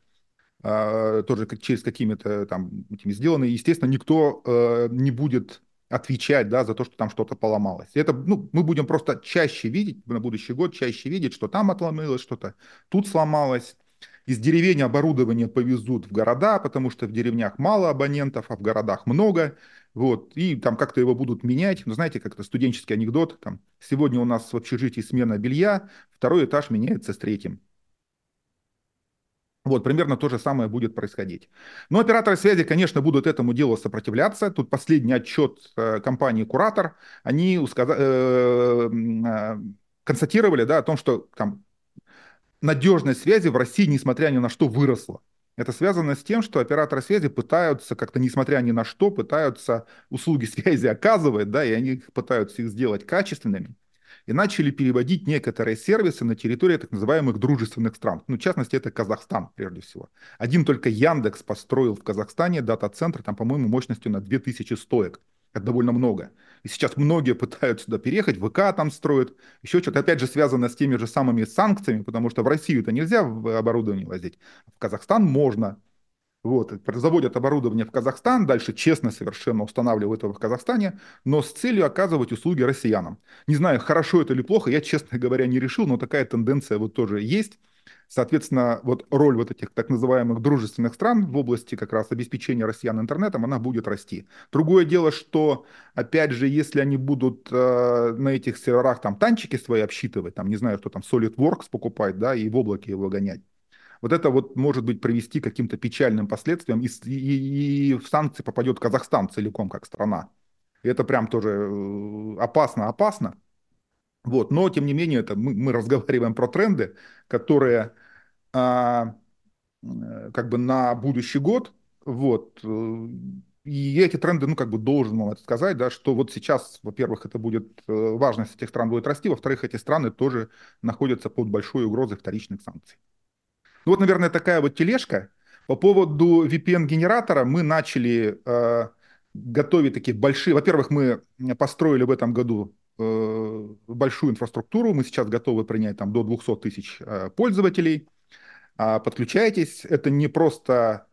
а, тоже через какими-то там этими сделаны. Естественно, никто э, не будет отвечать, да, за то, что там что-то поломалось. Это, ну, мы будем просто чаще видеть на будущий год, чаще видеть, что там отломилось что-то, тут сломалось. Из деревень оборудование повезут в города, потому что в деревнях мало абонентов, а в городах много. Вот, и там как-то его будут менять. Ну, знаете, как-то студенческий анекдот. Там, сегодня у нас в общежитии смена белья, второй этаж меняется с третьим. Вот, примерно то же самое будет происходить. Но операторы связи, конечно, будут этому делу сопротивляться. Тут последний отчет э, компании «Куратор». Они усказ... Э, э, констатировали да, о том, что там, надежность связи в России, несмотря ни на что, выросла. Это связано с тем, что операторы связи пытаются как-то, несмотря ни на что, пытаются услуги связи оказывать, да, и они пытаются их сделать качественными и начали переводить некоторые сервисы на территории так называемых дружественных стран. Ну, в частности, это Казахстан прежде всего. Один только Яндекс построил в Казахстане дата-центр, там, по-моему, мощностью на 2000 стоек. Это довольно много. И сейчас многие пытаются сюда переехать, ВК там строят, еще что-то, опять же, связано с теми же самыми санкциями, потому что в россию это нельзя оборудование возить, а в Казахстан можно. Вот, заводят оборудование в Казахстан, дальше честно совершенно устанавливают его в Казахстане, но с целью оказывать услуги россиянам. Не знаю, хорошо это или плохо, я, честно говоря, не решил, но такая тенденция вот тоже есть. Соответственно, вот роль вот этих так называемых дружественных стран в области как раз обеспечения россиян интернетом, она будет расти. Другое дело, что, опять же, если они будут э, на этих серверах там танчики свои обсчитывать, там, не знаю, что там SolidWorks покупать, да, и в облаке его гонять, вот это вот может быть привести к каким-то печальным последствиям, и, и, и в санкции попадет Казахстан целиком как страна. И это прям тоже э, опасно, опасно. Вот. Но, тем не менее, это мы, мы разговариваем про тренды, которые а, э, как бы на будущий год, вот, э, и эти тренды, ну, как бы должен вам это сказать, да, что вот сейчас, во-первых, это будет, важность этих стран будет расти, во-вторых, эти страны тоже находятся под большой угрозой вторичных санкций. Ну вот, наверное, такая вот тележка. По поводу VPN-генератора мы начали э, готовить такие большие... Во-первых, мы построили в этом году э, большую инфраструктуру. Мы сейчас готовы принять там до 200 тысяч э, пользователей. А, подключайтесь. Это не просто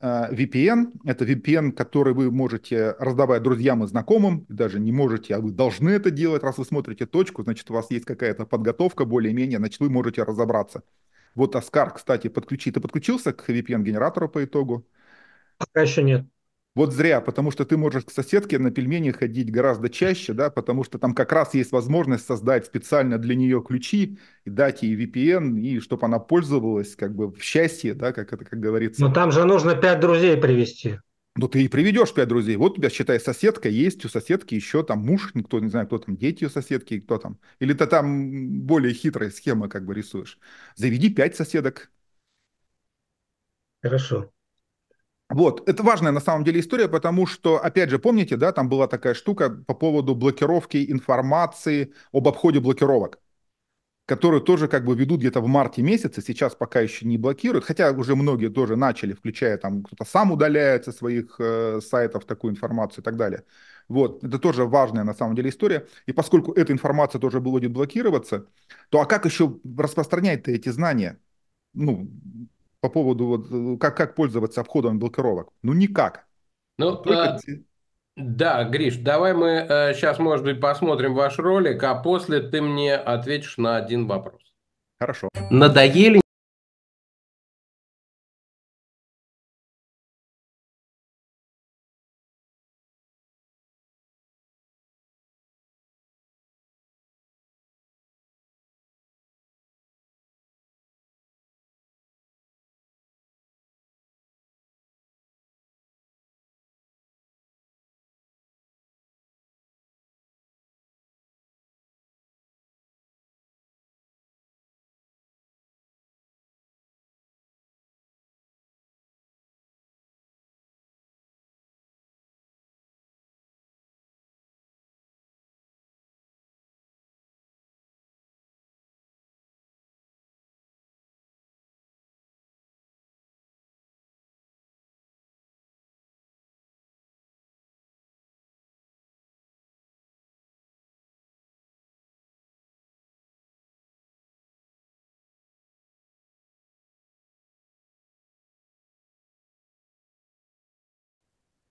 э, VPN. Это VPN, который вы можете раздавать друзьям и знакомым. Даже не можете, а вы должны это делать. Раз вы смотрите точку, значит, у вас есть какая-то подготовка более-менее. Значит, вы можете разобраться – вот Аскар, кстати, подключи. Ты подключился к VPN-генератору по итогу? Пока еще нет. Вот зря, потому что ты можешь к соседке на пельмени ходить гораздо чаще, да, потому что там как раз есть возможность создать специально для нее ключи и дать ей VPN, и чтобы она пользовалась как бы в счастье, да, как это, как говорится. Но там же нужно пять друзей привести ну, ты и приведешь пять друзей. Вот у тебя, считай, соседка есть, у соседки еще там муж, никто ну, не знает, кто там, дети у соседки, кто там. Или ты там более хитрая схема как бы рисуешь. Заведи пять соседок. Хорошо. Вот, это важная на самом деле история, потому что, опять же, помните, да, там была такая штука по поводу блокировки информации об обходе блокировок которые тоже как бы ведут где-то в марте месяце, сейчас пока еще не блокируют, хотя уже многие тоже начали, включая там кто-то сам удаляет со своих э, сайтов такую информацию и так далее. Вот, это тоже важная на самом деле история. И поскольку эта информация тоже будет блокироваться, то а как еще распространять эти знания? Ну, по поводу вот, э, как, как пользоваться обходом блокировок? Ну, никак. Ну, Только... а... Да, Гриш, давай мы э, сейчас, может быть, посмотрим ваш ролик, а после ты мне ответишь на один вопрос. Хорошо. Надоели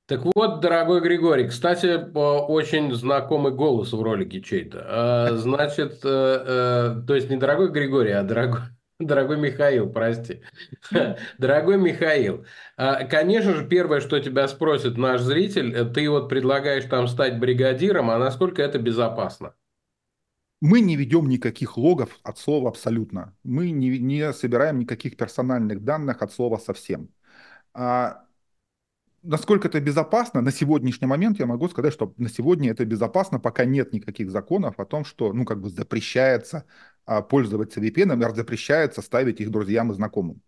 Так вот, дорогой Григорий, кстати, очень знакомый голос в ролике чей-то. А, значит, э, э, то есть не дорогой Григорий, а дорогой, Дорогой Михаил, прости. Дорогой Михаил, а, конечно же, первое, что тебя спросит наш зритель, э, ты вот предлагаешь там стать бригадиром, а насколько это безопасно? Мы не ведем никаких логов от слова абсолютно. Мы не, не собираем никаких персональных данных от слова совсем. А, насколько это безопасно, на сегодняшний момент я могу сказать, что на сегодня это безопасно, пока нет никаких законов о том, что, ну, как бы запрещается а, пользоваться VPN, запрещается ставить их друзьям и знакомым.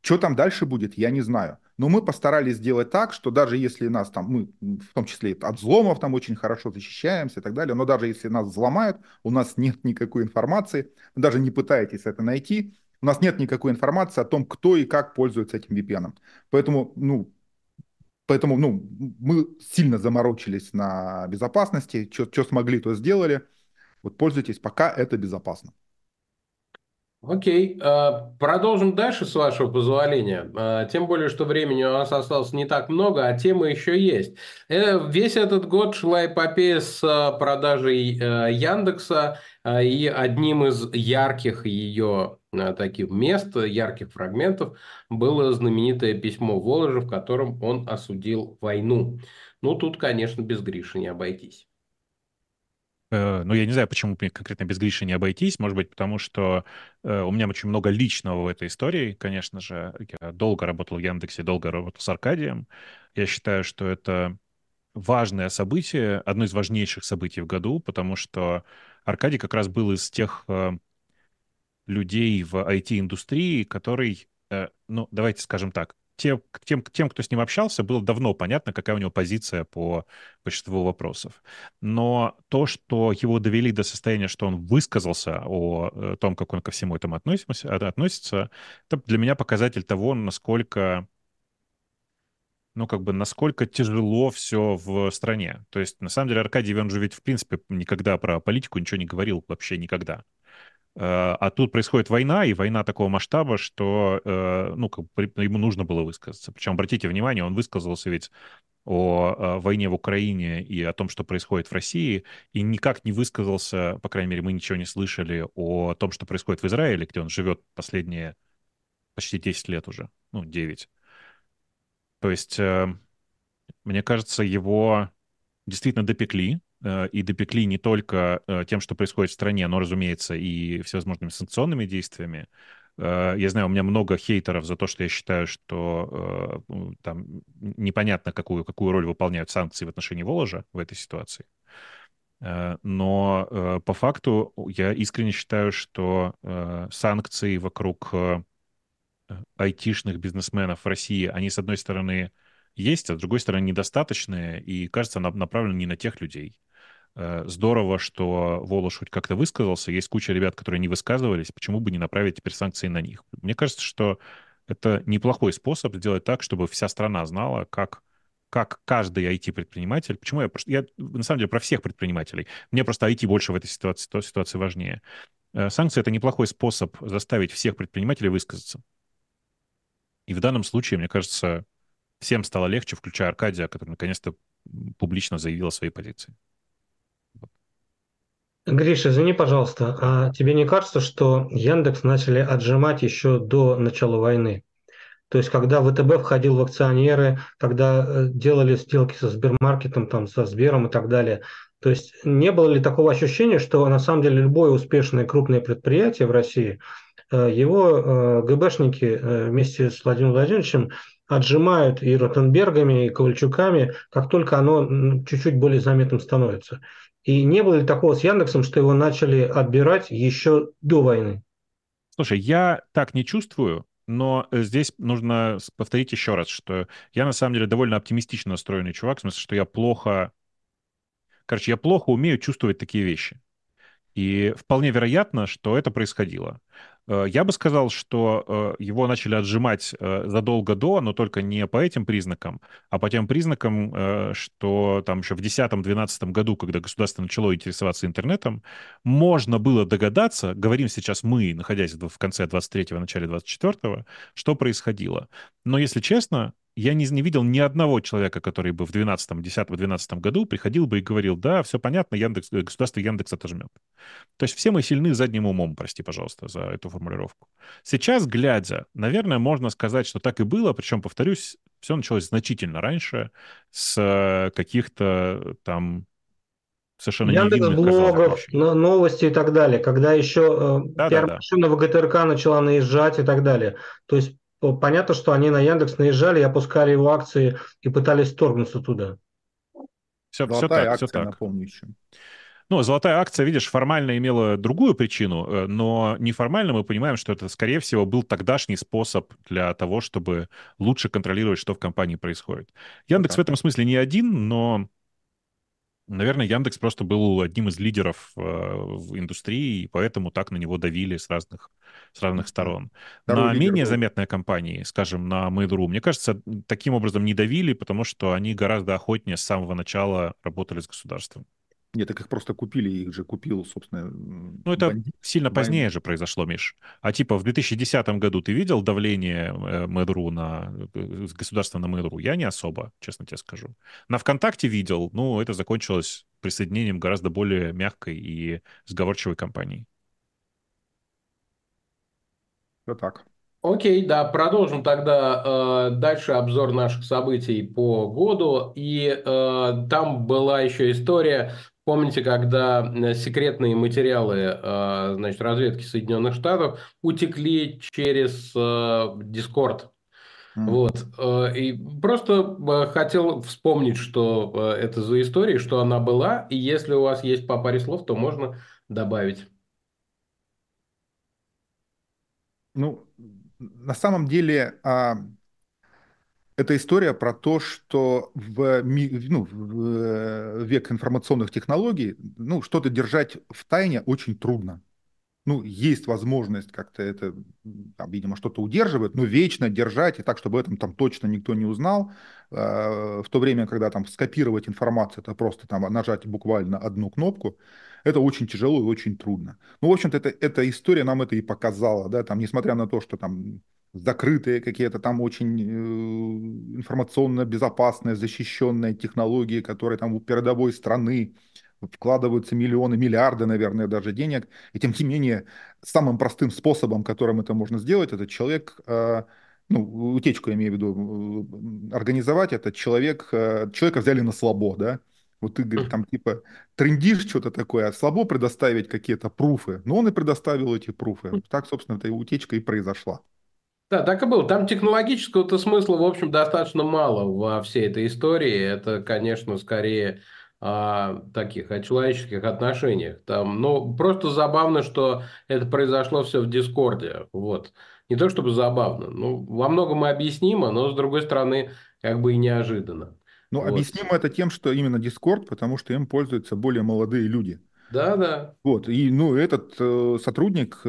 Что там дальше будет, я не знаю. Но мы постарались сделать так, что даже если нас там, мы в том числе от взломов там очень хорошо защищаемся и так далее, но даже если нас взломают, у нас нет никакой информации, даже не пытаетесь это найти, у нас нет никакой информации о том, кто и как пользуется этим VPN. Поэтому, ну, Поэтому ну, мы сильно заморочились на безопасности, что смогли, то сделали. Вот пользуйтесь, пока это безопасно. Окей, а, продолжим дальше, с вашего позволения. А, тем более, что времени у нас осталось не так много, а темы еще есть. Э, весь этот год шла эпопея с а, продажей э, Яндекса, и одним из ярких ее э, таких мест, ярких фрагментов, было знаменитое письмо Воложа, в котором он осудил войну. Ну, тут, конечно, без Гриши не обойтись. Э, ну, я не знаю, почему мне конкретно без Гриши не обойтись. Может быть, потому что э, у меня очень много личного в этой истории, конечно же. Я долго работал в Яндексе, долго работал с Аркадием. Я считаю, что это важное событие, одно из важнейших событий в году, потому что Аркадий как раз был из тех э, людей в IT-индустрии, который, ну, давайте скажем так, тем, тем, тем, кто с ним общался, было давно понятно, какая у него позиция по большинству вопросов. Но то, что его довели до состояния, что он высказался о э, том, как он ко всему этому э, относится, это для меня показатель того, насколько ну, как бы, насколько тяжело все в стране. То есть, на самом деле, Аркадий, он же ведь, в принципе, никогда про политику ничего не говорил, вообще никогда. Э, а тут происходит война, и война такого масштаба, что э, ну, как, ему нужно было высказаться. Причем, обратите внимание, он высказался ведь о э, войне в Украине и о том, что происходит в России, и никак не высказался, по крайней мере, мы ничего не слышали о том, что происходит в Израиле, где он живет последние почти 10 лет уже, ну, 9. То есть, эм, мне кажется, его действительно допекли, Э, и допекли не только э, тем, что происходит в стране, но, разумеется, и всевозможными санкционными действиями. Э, я знаю, у меня много хейтеров за то, что я считаю, что там непонятно, какую, какую роль выполняют санкции в отношении Воложа в этой ситуации. Но по факту я искренне считаю, что санкции вокруг айтишных бизнесменов в России, они, с одной стороны, есть, а с другой стороны, недостаточные, и, кажется, направлены не на тех людей. Э, здорово, что Волош хоть как-то высказался. Есть куча ребят, которые не высказывались. Почему бы не направить теперь санкции на них? Мне кажется, что это неплохой способ сделать так, чтобы вся страна знала, как как каждый IT-предприниматель, почему я, я на самом деле про всех предпринимателей, мне просто IT больше в этой ситуации, то, ситуации важнее. Э, санкции — это неплохой способ заставить всех предпринимателей высказаться. И в данном случае, мне кажется, всем стало легче, включая Аркадия, который наконец-то публично заявил о своей позиции. Гриша, извини, пожалуйста, а тебе не кажется, что Яндекс начали отжимать еще до начала войны? То есть, когда ВТБ входил в акционеры, когда э, делали сделки со Сбермаркетом, там, со Сбером и так далее. То есть, не было ли такого ощущения, что на самом деле любое успешное крупное предприятие в России, э, его э, ГБшники вместе с Владимиром Владимировичем отжимают и Ротенбергами, и Ковальчуками, как только оно чуть-чуть более заметным становится. И не было ли такого с Яндексом, что его начали отбирать еще до войны? Слушай, я так не чувствую, но э, здесь нужно повторить еще раз, что я на самом деле довольно оптимистично настроенный чувак, в смысле, что я плохо... Короче, я плохо умею чувствовать такие вещи. И вполне вероятно, что это происходило. Э, я бы сказал, что э, его начали отжимать э, задолго до, но только не по этим признакам, а по тем признакам, что там еще в 2010-2012 году, когда государство начало интересоваться интернетом, можно было догадаться, говорим сейчас мы, находясь в конце 23-го, начале 24-го, что происходило. Но если честно, я не, не видел ни одного человека, который бы в 12, 10, 12 году приходил бы и говорил, да, все понятно, Яндекс, э, государство Яндекс отожмет. То есть все мы сильны задним умом, прости, пожалуйста, за эту формулировку. Сейчас, глядя, наверное, можно сказать, что так и было, причем, повторюсь, все началось значительно раньше с э, каких-то э, там совершенно Яндекс блогов, новости и так далее, когда еще да, первая да, машина да. в начала наезжать и так далее. То есть понятно, что они на Яндекс наезжали и опускали его акции и пытались торгнуться туда. Все, все так, акция, все так. Напомню еще. Ну, золотая акция, видишь, формально имела другую причину, э, но неформально мы понимаем, что это, скорее всего, был тогдашний способ для того, чтобы лучше контролировать, что в компании происходит. Ну Яндекс да. в этом смысле не один, но Наверное, Яндекс просто был одним из лидеров э, в индустрии, и поэтому так на него давили с разных, с разных сторон. Второй на менее был. заметные компании, скажем, на Mail.ru, мне кажется, таким образом не давили, потому что они гораздо охотнее с самого начала работали с государством. Нет, так их просто купили, их же купил, собственно... Ну, это бандит, сильно бандит. позднее же произошло, Миш. А типа в 2010 году ты видел давление э, Мэдру на... Э, э, государства на Мэдру? Я не особо, честно тебе скажу. На ВКонтакте видел, ну, это закончилось присоединением гораздо более мягкой и сговорчивой компании. Вот так. Окей, да, продолжим тогда э, дальше обзор наших событий по году. И э, там была еще история Помните, когда э, секретные материалы э, значит, разведки Соединенных Штатов утекли через э, Дискорд? Вот. И просто хотел вспомнить, что это за история, что она была. И если у вас есть по паре слов, то можно добавить. Ну, на самом деле, а, это история про то, что в, ну, в э, век информационных технологий ну, что-то держать в тайне очень трудно. Ну, есть возможность как-то это, там, видимо, что-то удерживать, но вечно держать, и так, чтобы этом там точно никто не узнал. А, в то время, когда там скопировать информацию, это просто там нажать буквально одну кнопку, это очень тяжело и очень трудно. Ну, в общем-то, это, эта история нам это и показала, да, там, несмотря на то, что там закрытые какие-то там очень э, информационно безопасные, защищенные технологии, которые там у передовой страны вкладываются миллионы, миллиарды, наверное, даже денег. И тем не менее, самым простым способом, которым это можно сделать, это человек, э, ну, утечку я имею в виду, э, организовать, это человек, человека взяли на слабо, да, вот ты, говорит, там типа трендишь что-то такое, а слабо предоставить какие-то пруфы. Но ну, он и предоставил эти пруфы. Так, собственно, эта утечка и произошла. Да, так и было. Там технологического-то смысла, в общем, достаточно мало во всей этой истории. Это, конечно, скорее о а, таких, о человеческих отношениях. Там, ну, просто забавно, что это произошло все в Дискорде. Вот. Не то чтобы забавно, ну, во многом объяснимо, но, с другой стороны, как бы и неожиданно. Ну, вот. объяснимо это тем, что именно Дискорд, потому что им пользуются более молодые люди – да, да. Вот, и, ну, этот э, сотрудник, э,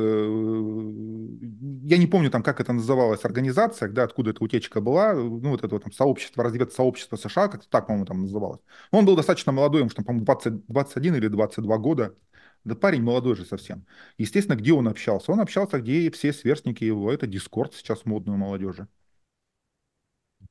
я не помню там, как это называлась организация, да, откуда эта утечка была, ну, вот это вот там сообщество, разведсообщество США, как-то так, по-моему, там называлось. он был достаточно молодой, ему, что, по-моему, 20, 21 или 22 года. Да парень молодой же совсем. Естественно, где он общался? Он общался, где все сверстники его. Это Дискорд сейчас модный у молодежи.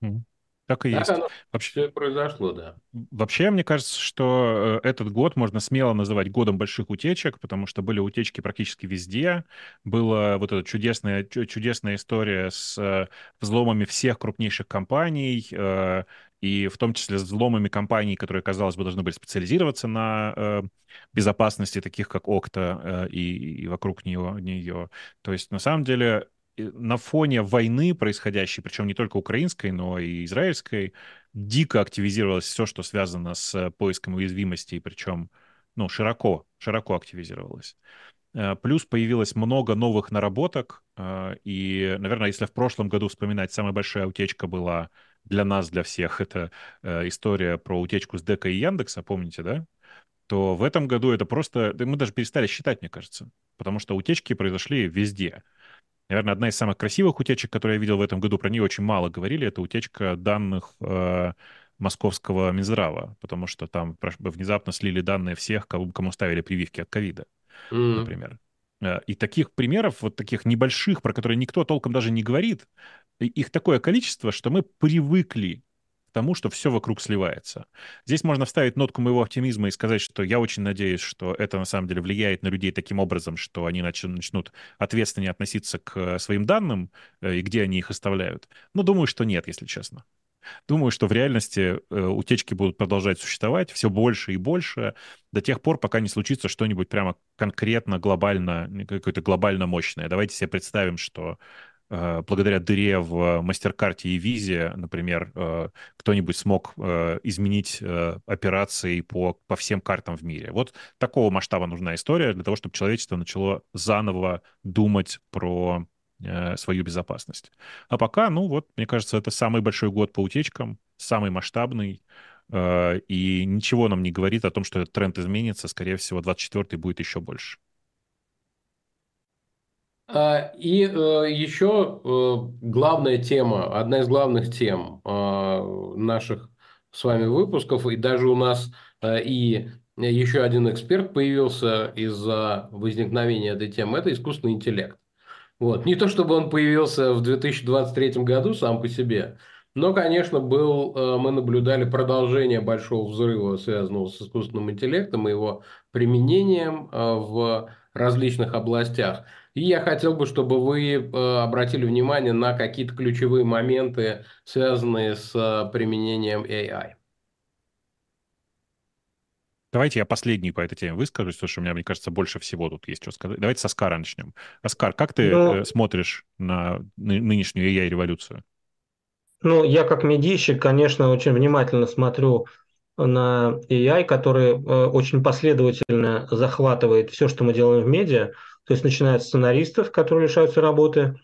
Mm-hmm. Так и так есть. Оно вообще, все произошло, да. Вообще, мне кажется, что э, этот год можно смело называть годом больших утечек, потому что были утечки практически везде. Была вот эта чудесная, чудесная история с э, взломами всех крупнейших компаний, э, и в том числе с взломами компаний, которые, казалось бы, должны были специализироваться на безопасности, таких как Окта и, и вокруг нее, нее. То есть, на самом деле, на фоне войны происходящей, причем не только украинской, но и израильской, дико активизировалось все, что связано с поиском уязвимостей, причем ну, широко, широко активизировалось. Э, плюс появилось много новых наработок, э, и, наверное, если в прошлом году вспоминать, самая большая утечка была для нас, для всех, это э, история про утечку с Дека и Яндекса, помните, да? То в этом году это просто... Мы даже перестали считать, мне кажется, потому что утечки произошли везде. Наверное, одна из самых красивых утечек, которые я видел в этом году, про нее очень мало говорили, это утечка данных э, московского Минздрава, потому что там внезапно слили данные всех, кому, кому ставили прививки от ковида, mm например. Э, и таких примеров, вот таких небольших, про которые никто толком даже не говорит, их такое количество, что мы привыкли тому, что все вокруг сливается. Здесь можно вставить нотку моего оптимизма и сказать, что я очень надеюсь, что это на самом деле влияет на людей таким образом, что они нач- начнут ответственнее относиться к э, своим данным э, и где они их оставляют. Но думаю, что нет, если честно. Думаю, что в реальности э, утечки будут продолжать существовать все больше и больше до тех пор, пока не случится что-нибудь прямо конкретно, глобально, какое-то глобально мощное. Давайте себе представим, что Э, благодаря дыре в мастер-карте и визе, например, э, кто-нибудь смог э, изменить операции по, по всем картам в мире. Вот такого масштаба нужна история для того, чтобы человечество начало заново думать про свою безопасность. А пока, ну вот, мне кажется, это самый большой год по утечкам, самый масштабный, и ничего нам не говорит о том, что этот тренд изменится. Скорее всего, 24-й будет еще больше. А, и э, еще э, главная тема, одна из главных тем а, наших с вами выпусков, и даже у нас э, и еще один эксперт появился из-за возникновения этой темы, это искусственный интеллект. Вот. Не то чтобы он появился в 2023 году сам по себе, но, конечно, был, мы наблюдали продолжение большого взрыва, связанного с искусственным интеллектом и его применением в различных областях. И я хотел бы, чтобы вы э, обратили внимание на какие-то ключевые моменты, связанные с э, применением AI. Давайте я последний по этой теме выскажусь, потому что у меня, мне кажется, больше всего тут есть что сказать. Давайте со Аскара начнем. Аскар, как ты Но... Ну, э, смотришь на нынешнюю AI-революцию? Ну, я как медийщик, конечно, очень внимательно смотрю на AI, который очень последовательно захватывает все, что мы делаем в медиа – то есть начиная от сценаристов, которые лишаются работы,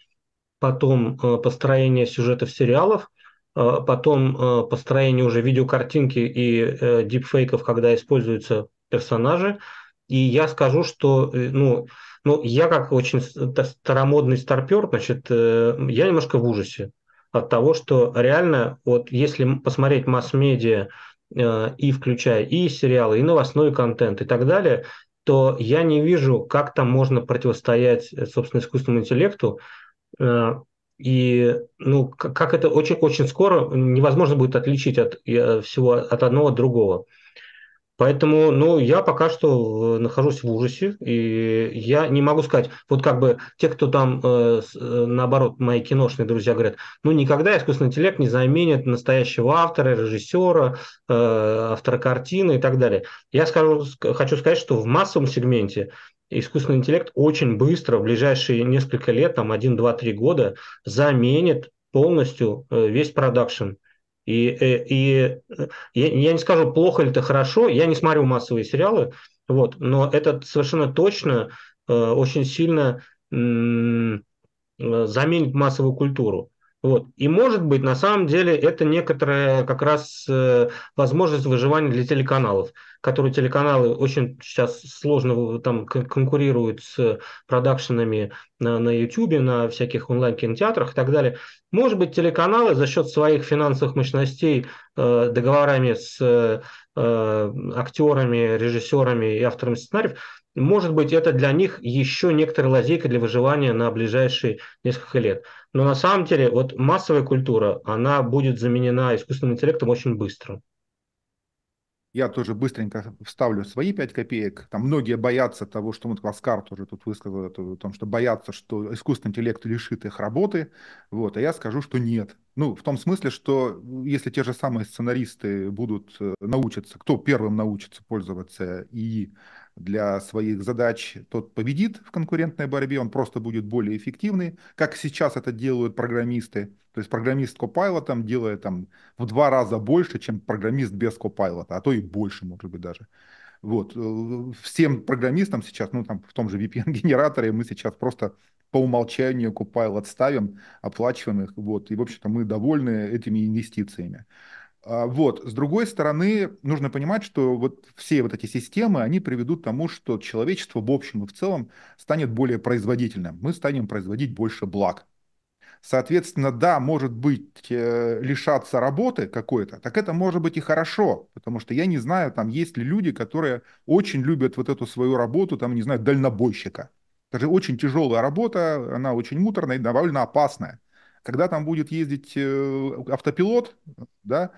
потом э, построение сюжетов сериалов, э, потом э, построение уже видеокартинки и дипфейков, когда используются персонажи. И я скажу, что ну, ну, я как очень старомодный старпер, значит, я немножко в ужасе от того, что реально, вот если посмотреть масс-медиа, и включая и сериалы, и новостной контент, и так далее, что я не вижу, как там можно противостоять, э, собственно, искусственному интеллекту. Э, и ну, как это очень-очень скоро невозможно будет отличить от э, всего от одного от другого. Поэтому, ну, я пока что э, нахожусь в ужасе, и я не могу сказать, вот как бы те, кто там, э, э, наоборот, мои киношные друзья говорят, ну, никогда искусственный интеллект не заменит настоящего автора, режиссера, автора картины и так далее. Я скажу, хочу сказать, что в массовом сегменте искусственный интеллект очень быстро, в ближайшие несколько лет, там, один, два, три года, заменит полностью весь продакшн и, э, и э, я, я не скажу, плохо или это хорошо, я не смотрю массовые сериалы, вот, но это совершенно точно э, очень сильно э, заменит массовую культуру. Вот. И может быть, на самом деле, это некоторая как раз э, возможность выживания для телеканалов, которые телеканалы очень сейчас сложно там конкурируют с продакшенами на, на YouTube, на всяких онлайн-кинотеатрах и так далее. Может быть, телеканалы за счет своих финансовых мощностей, э, договорами с э, актерами, режиссерами и авторами сценариев может быть, это для них еще некоторая лазейка для выживания на ближайшие несколько лет. Но на самом деле вот массовая культура, она будет заменена искусственным интеллектом очень быстро. Я тоже быстренько вставлю свои 5 копеек. Там многие боятся того, что вот Ласкар тоже тут высказал о том, что боятся, что искусственный интеллект лишит их работы. Вот, а я скажу, что нет. Ну, в том смысле, что если те же самые сценаристы будут э, научиться, кто первым научится пользоваться ИИ для своих задач, тот победит в конкурентной борьбе, он просто будет более эффективный, как сейчас это делают программисты. То есть программист копайлотом делает там в два раза больше, чем программист без копайлота, а то и больше, может быть, даже. Вот. Э, всем программистам сейчас, ну, там, в том же VPN-генераторе мы сейчас просто по умолчанию Copilot ставим, оплачиваем их, вот, и, в общем-то, мы довольны этими инвестициями. А, вот. С другой стороны, нужно понимать, что вот все вот эти системы, они приведут к тому, что человечество в общем и в целом станет более производительным. Мы станем производить больше благ. Соответственно, да, может быть, э, лишаться работы какой-то, так это может быть и хорошо, потому что я не знаю, там есть ли люди, которые очень любят вот эту свою работу, там, не знаю, дальнобойщика. Это же очень тяжелая работа, она очень муторная и довольно опасная когда там будет ездить э, автопилот, да,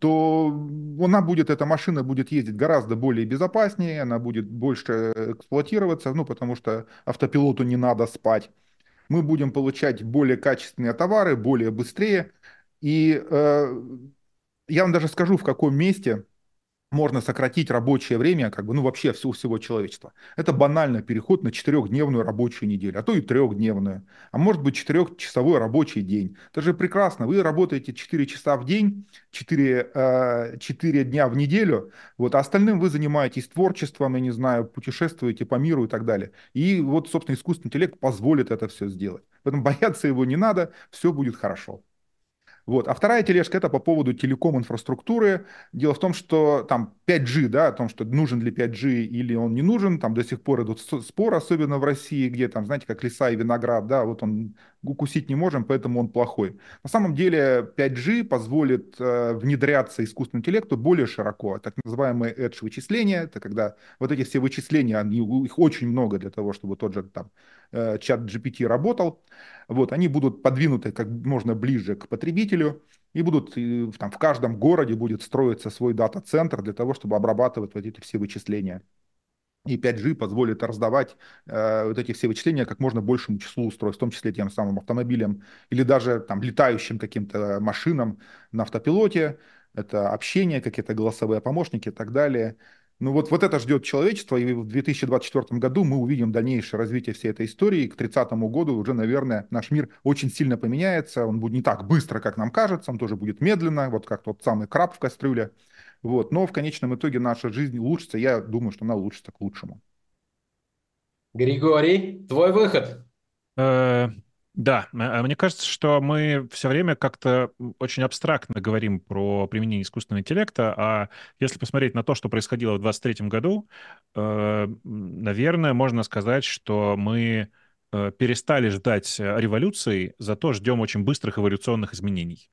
то она будет, эта машина будет ездить гораздо более безопаснее, она будет больше эксплуатироваться, ну, потому что автопилоту не надо спать. Мы будем получать более качественные товары, более быстрее. И э, я вам даже скажу, в каком месте можно сократить рабочее время как бы, ну, вообще всего, всего человечества. Это банально переход на четырехдневную рабочую неделю, а то и трехдневную, а может быть четырехчасовой рабочий день. Это же прекрасно, вы работаете 4 часа в день, 4, 4 э, дня в неделю, вот, а остальным вы занимаетесь творчеством, я не знаю, путешествуете по миру и так далее. И вот, собственно, искусственный интеллект позволит это все сделать. Поэтому бояться его не надо, все будет хорошо. Вот. А вторая тележка – это по поводу телеком-инфраструктуры. Дело в том, что там 5G, да, о том, что нужен ли 5G или он не нужен, там до сих пор идут споры, особенно в России, где там, знаете, как леса и виноград, да, вот он укусить не можем, поэтому он плохой. На самом деле 5G позволит э, внедряться искусственному интеллекту более широко. Так называемые edge-вычисления, это когда вот эти все вычисления, они, их очень много для того, чтобы тот же там Э, чат GPT работал. Вот, они будут подвинуты как можно ближе к потребителю и будут э, там, в каждом городе будет строиться свой дата-центр для того, чтобы обрабатывать вот эти все вычисления. И 5G позволит раздавать э, вот эти все вычисления как можно большему числу устройств, в том числе тем самым автомобилям или даже там летающим каким-то машинам на автопилоте. Это общение, какие-то голосовые помощники и так далее. Ну вот, вот это ждет человечество, и в 2024 году мы увидим дальнейшее развитие всей этой истории. И к 30 году уже, наверное, наш мир очень сильно поменяется. Он будет не так быстро, как нам кажется, он тоже будет медленно, вот как тот самый краб в кастрюле. Вот. Но в конечном итоге наша жизнь улучшится. Я думаю, что она улучшится к лучшему. Григорий, твой выход. Э, да, а, а мне кажется, что мы все время как-то очень абстрактно говорим про применение искусственного интеллекта, а если посмотреть на то, что происходило в 2023 году, э, наверное, можно сказать, что мы э, перестали ждать э, революции, зато ждем очень быстрых эволюционных изменений.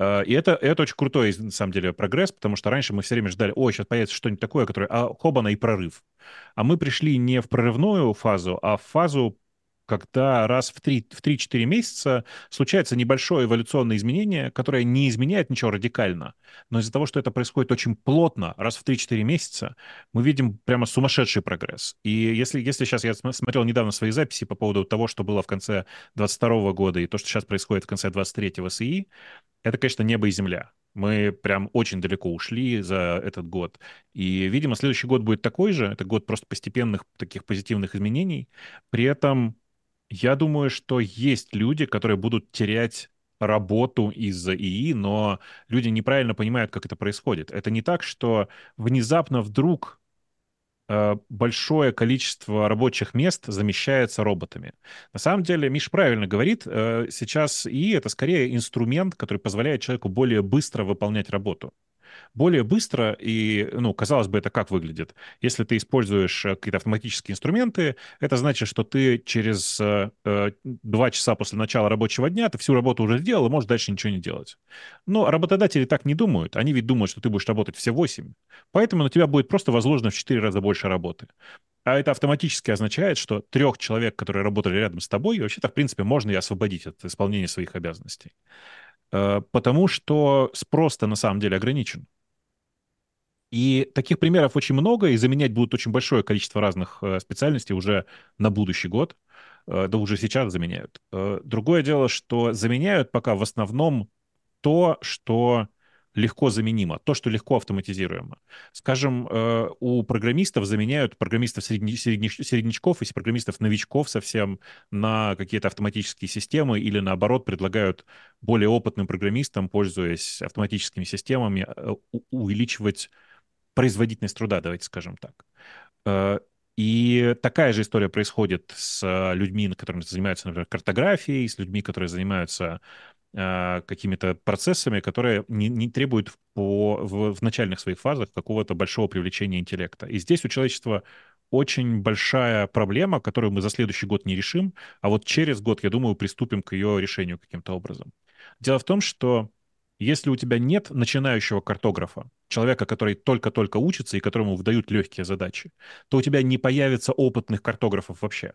И это, это очень крутой, на самом деле, прогресс, потому что раньше мы все время ждали, ой, сейчас появится что-нибудь такое, которое, а, хобана и прорыв. А мы пришли не в прорывную фазу, а в фазу когда раз в 3, в 3-4 месяца случается небольшое эволюционное изменение, которое не изменяет ничего радикально. Но из-за того, что это происходит очень плотно, раз в 3-4 месяца, мы видим прямо сумасшедший прогресс. И если, если сейчас я смотрел недавно свои записи по поводу того, что было в конце 22 года и то, что сейчас происходит в конце 23-го СИИ, это, конечно, небо и земля. Мы прям очень далеко ушли за этот год. И, видимо, следующий год будет такой же. Это год просто постепенных таких позитивных изменений. При этом я думаю, что есть люди, которые будут терять работу из-за ИИ, но люди неправильно понимают, как это происходит. Это не так, что внезапно вдруг э, большое количество рабочих мест замещается роботами. На самом деле, Миш правильно говорит, э, сейчас ИИ — это скорее инструмент, который позволяет человеку более быстро выполнять работу более быстро, и, ну, казалось бы, это как выглядит? Если ты используешь э, какие-то автоматические инструменты, это значит, что ты через э, э, два часа после начала рабочего дня ты всю работу уже сделал и можешь дальше ничего не делать. Но работодатели так не думают. Они ведь думают, что ты будешь работать все 8. Поэтому на тебя будет просто возложено в 4 раза больше работы. А это автоматически означает, что трех человек, которые работали рядом с тобой, вообще-то, в принципе, можно и освободить от исполнения своих обязанностей. Э, потому что спрос-то на самом деле ограничен. И таких примеров очень много, и заменять будут очень большое количество разных э, специальностей уже на будущий год, э, да уже сейчас заменяют. Другое дело, что заменяют пока в основном то, что легко заменимо, то, что легко автоматизируемо. Скажем, э, у программистов заменяют программистов средне, среднеч, среднячков и программистов-новичков совсем на какие-то автоматические системы или, наоборот, предлагают более опытным программистам, пользуясь автоматическими системами, э, увеличивать производительность труда, давайте скажем так. Э, и такая же история происходит с людьми, которые занимаются, например, картографией, с людьми, которые занимаются Э, какими-то процессами, которые не, не требуют по, в, в начальных своих фазах какого-то большого привлечения интеллекта. И здесь у человечества очень большая проблема, которую мы за следующий год не решим, а вот через год, я думаю, приступим к ее решению каким-то образом. Дело в том, что если у тебя нет начинающего картографа, человека, который только-только учится и которому выдают легкие задачи, то у тебя не появится опытных картографов вообще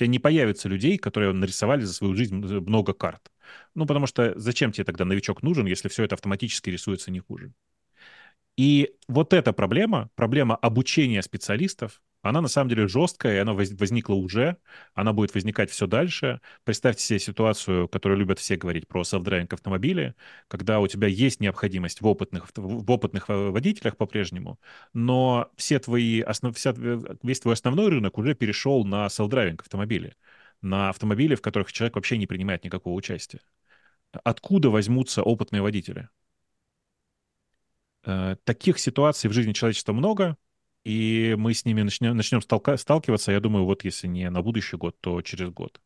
тебя не появится людей, которые нарисовали за свою жизнь много карт. Ну, потому что зачем тебе тогда новичок нужен, если все это автоматически рисуется не хуже? И вот эта проблема, проблема обучения специалистов, она на самом деле жесткая, и она возникла уже, она будет возникать все дальше. Представьте себе ситуацию, которую любят все говорить про self-driving автомобили, когда у тебя есть необходимость в опытных, в опытных э, водителях по-прежнему, но все твои, основ, вся, весь твой основной рынок уже перешел на self-driving автомобили, на автомобили, в которых человек вообще не принимает никакого участия. Откуда возьмутся опытные водители? Э, таких ситуаций в жизни человечества много, и мы с ними начнем, начнем сталка, сталкиваться, я думаю, вот если не на будущий год, то через год.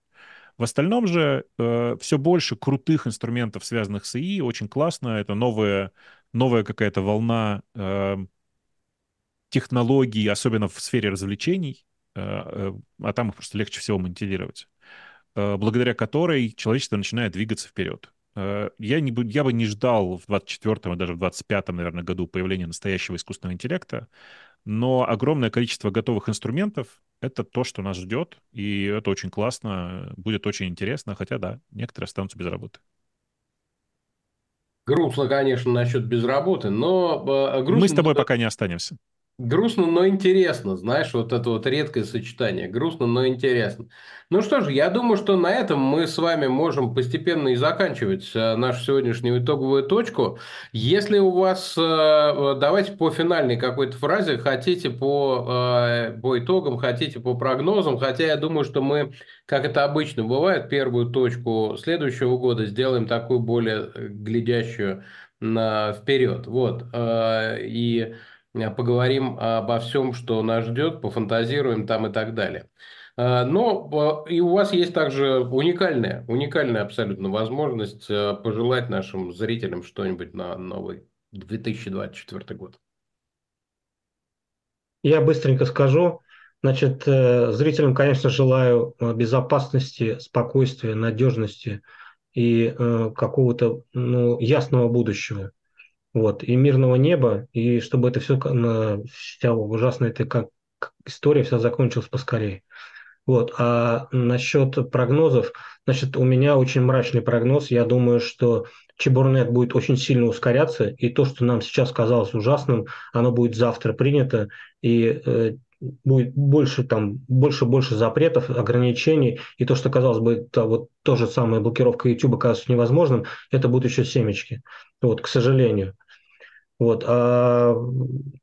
В остальном же э, все больше крутых инструментов, связанных с ИИ, очень классно. Это новая, новая какая-то волна э, технологий, особенно в сфере развлечений, э, э а там их просто легче всего монетизировать, э, благодаря которой человечество начинает двигаться вперед. Э, я, не, я бы не ждал в 24-м и даже в 25-м, наверное, году появления настоящего искусственного интеллекта, но огромное количество готовых инструментов — это то, что нас ждет, и это очень классно, будет очень интересно, хотя, да, некоторые останутся без работы. Грустно, конечно, насчет без работы, но... Э, грустно... Мы с тобой пока не останемся. Грустно, но интересно, знаешь, вот это вот редкое сочетание. Грустно, но интересно. Ну что ж, я думаю, что на этом мы с вами можем постепенно и заканчивать э, нашу сегодняшнюю итоговую точку. Если у вас, э, э, давайте по финальной какой-то фразе, хотите по, по итогам, хотите по прогнозам, хотя я думаю, что мы, как это обычно бывает, первую точку следующего года сделаем такую более глядящую на вперед. Вот. И а, поговорим обо всем, что нас ждет, пофантазируем там и так далее. А, но а, и у вас есть также уникальная, уникальная абсолютно возможность пожелать нашим зрителям что-нибудь на новый 2024 год. Я быстренько скажу. Значит, э, зрителям, конечно, желаю э, безопасности, спокойствия, надежности и э, какого-то ну, ясного будущего. Вот, и мирного неба, и чтобы это все, вся ужасная эта как история вся закончилась поскорее. Вот, а насчет прогнозов, значит, у меня очень мрачный прогноз. Я думаю, что Чебурнет будет очень сильно ускоряться, и то, что нам сейчас казалось ужасным, оно будет завтра принято, и э, будет больше там больше больше запретов, ограничений, и то, что казалось бы, то, вот то же самое блокировка YouTube кажется невозможным, это будут еще семечки, вот, к сожалению. Вот. А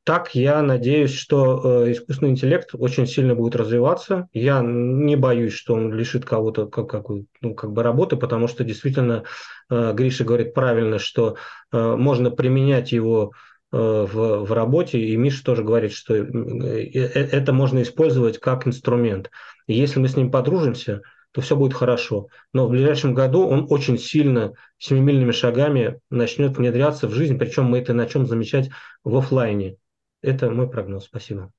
так я надеюсь, что э, искусственный интеллект очень сильно будет развиваться. Я не боюсь, что он лишит кого-то как, как, ну, как бы работы, потому что действительно э, Гриша говорит правильно, что э, можно применять его в, в работе, и Миша тоже говорит, что это можно использовать как инструмент. если мы с ним подружимся, то все будет хорошо. Но в ближайшем году он очень сильно семимильными шагами начнет внедряться в жизнь, причем мы это начнем замечать в офлайне. Это мой прогноз. Спасибо.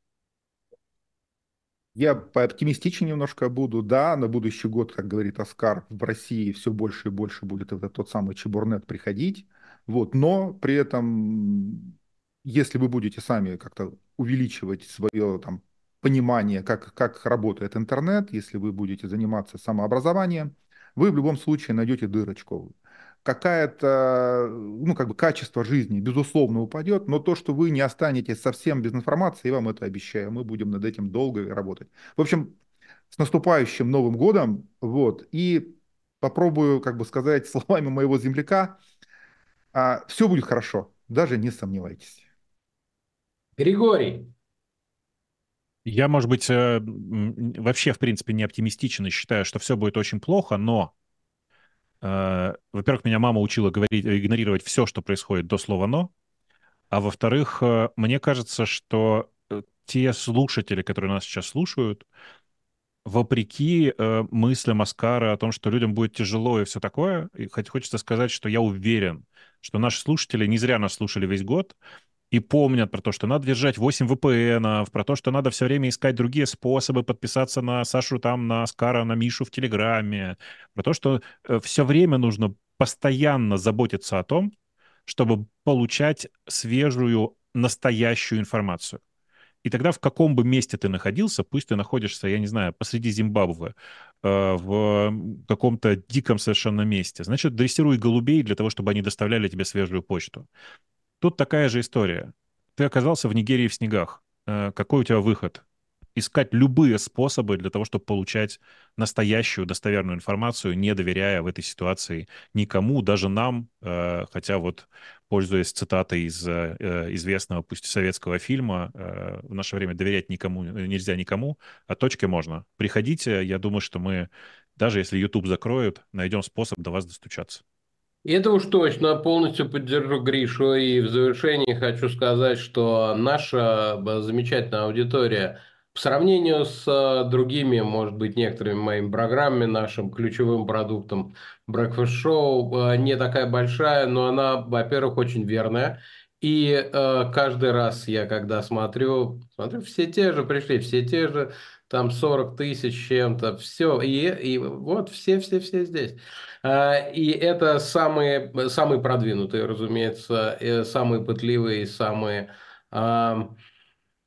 Я пооптимистичнее немножко буду, да, на будущий год, как говорит Оскар, в России все больше и больше будет этот тот самый чебурнет приходить, вот, но при этом, если вы будете сами как-то увеличивать свое там понимание, как, как работает интернет, если вы будете заниматься самообразованием, вы в любом случае найдете дырочку. Какая-то, ну, как бы качество жизни, безусловно, упадет, но то, что вы не останетесь совсем без информации, я вам это обещаю, мы будем над этим долго работать. В общем, с наступающим Новым годом, вот, и попробую, как бы сказать словами моего земляка, а, все будет хорошо, даже не сомневайтесь. Григорий, я, может быть, э, вообще, в принципе, не оптимистично считаю, что все будет очень плохо, но, э, во-первых, меня мама учила говорить, э, игнорировать все, что происходит до слова «но», а во-вторых, мне кажется, что те слушатели, которые нас сейчас слушают, вопреки мыслям Оскара о том, что людям будет тяжело и все такое, и хоть хочется сказать, что я уверен, что наши слушатели не зря нас слушали весь год, и помнят про то, что надо держать 8 VPN, про то, что надо все время искать другие способы подписаться на Сашу там, на Скара, на Мишу в Телеграме, про то, что э, все время нужно постоянно заботиться о том, чтобы получать свежую, настоящую информацию. И тогда в каком бы месте ты находился, пусть ты находишься, я не знаю, посреди Зимбабве, э, в каком-то диком совершенно месте, значит, дрессируй голубей для того, чтобы они доставляли тебе свежую почту. Тут такая же история. Ты оказался в Нигерии в снегах. Э, какой у тебя выход? Искать любые способы для того, чтобы получать настоящую достоверную информацию, не доверяя в этой ситуации никому, даже нам, э, хотя вот пользуясь цитатой из э, известного, пусть советского фильма, в наше время доверять никому нельзя никому, а точки можно. Приходите, я думаю, что мы, даже если YouTube закроют, найдем способ до вас достучаться. Это уж точно, полностью поддержу Гришу. И в завершении хочу сказать, что наша э, замечательная аудитория по сравнению с э, другими, может быть, некоторыми моими программами, нашим ключевым продуктом Breakfast Show, э, не такая большая, но она, во-первых, очень верная. И э, каждый раз я, когда смотрю, смотрю, все те же пришли, все те же, там 40 тысяч чем-то, все, и, и вот все-все-все здесь. Э, и это самые, самые продвинутые, разумеется, самые пытливые, самые, эм,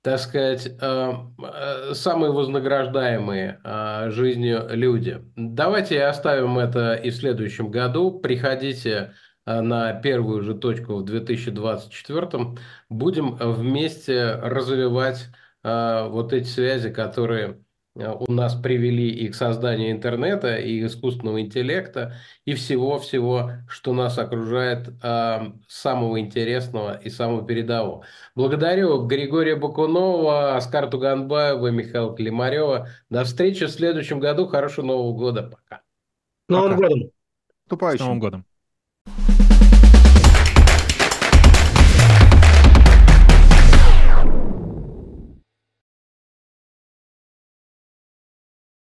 так сказать, эм, э, самые вознаграждаемые э, жизнью люди. Давайте оставим это и в следующем году. Приходите на первую же точку в 2024. Будем вместе развивать вот эти связи, которые Э, у нас привели и к созданию интернета, и искусственного интеллекта, и всего-всего, что нас окружает э, самого интересного и самого передового. Благодарю Григория Бакунова, Оскар Туганбаева, Михаила Климарева. До встречи в следующем году. Хорошего Нового года. Пока. Новым ну, Пока. годом. С Новым годом.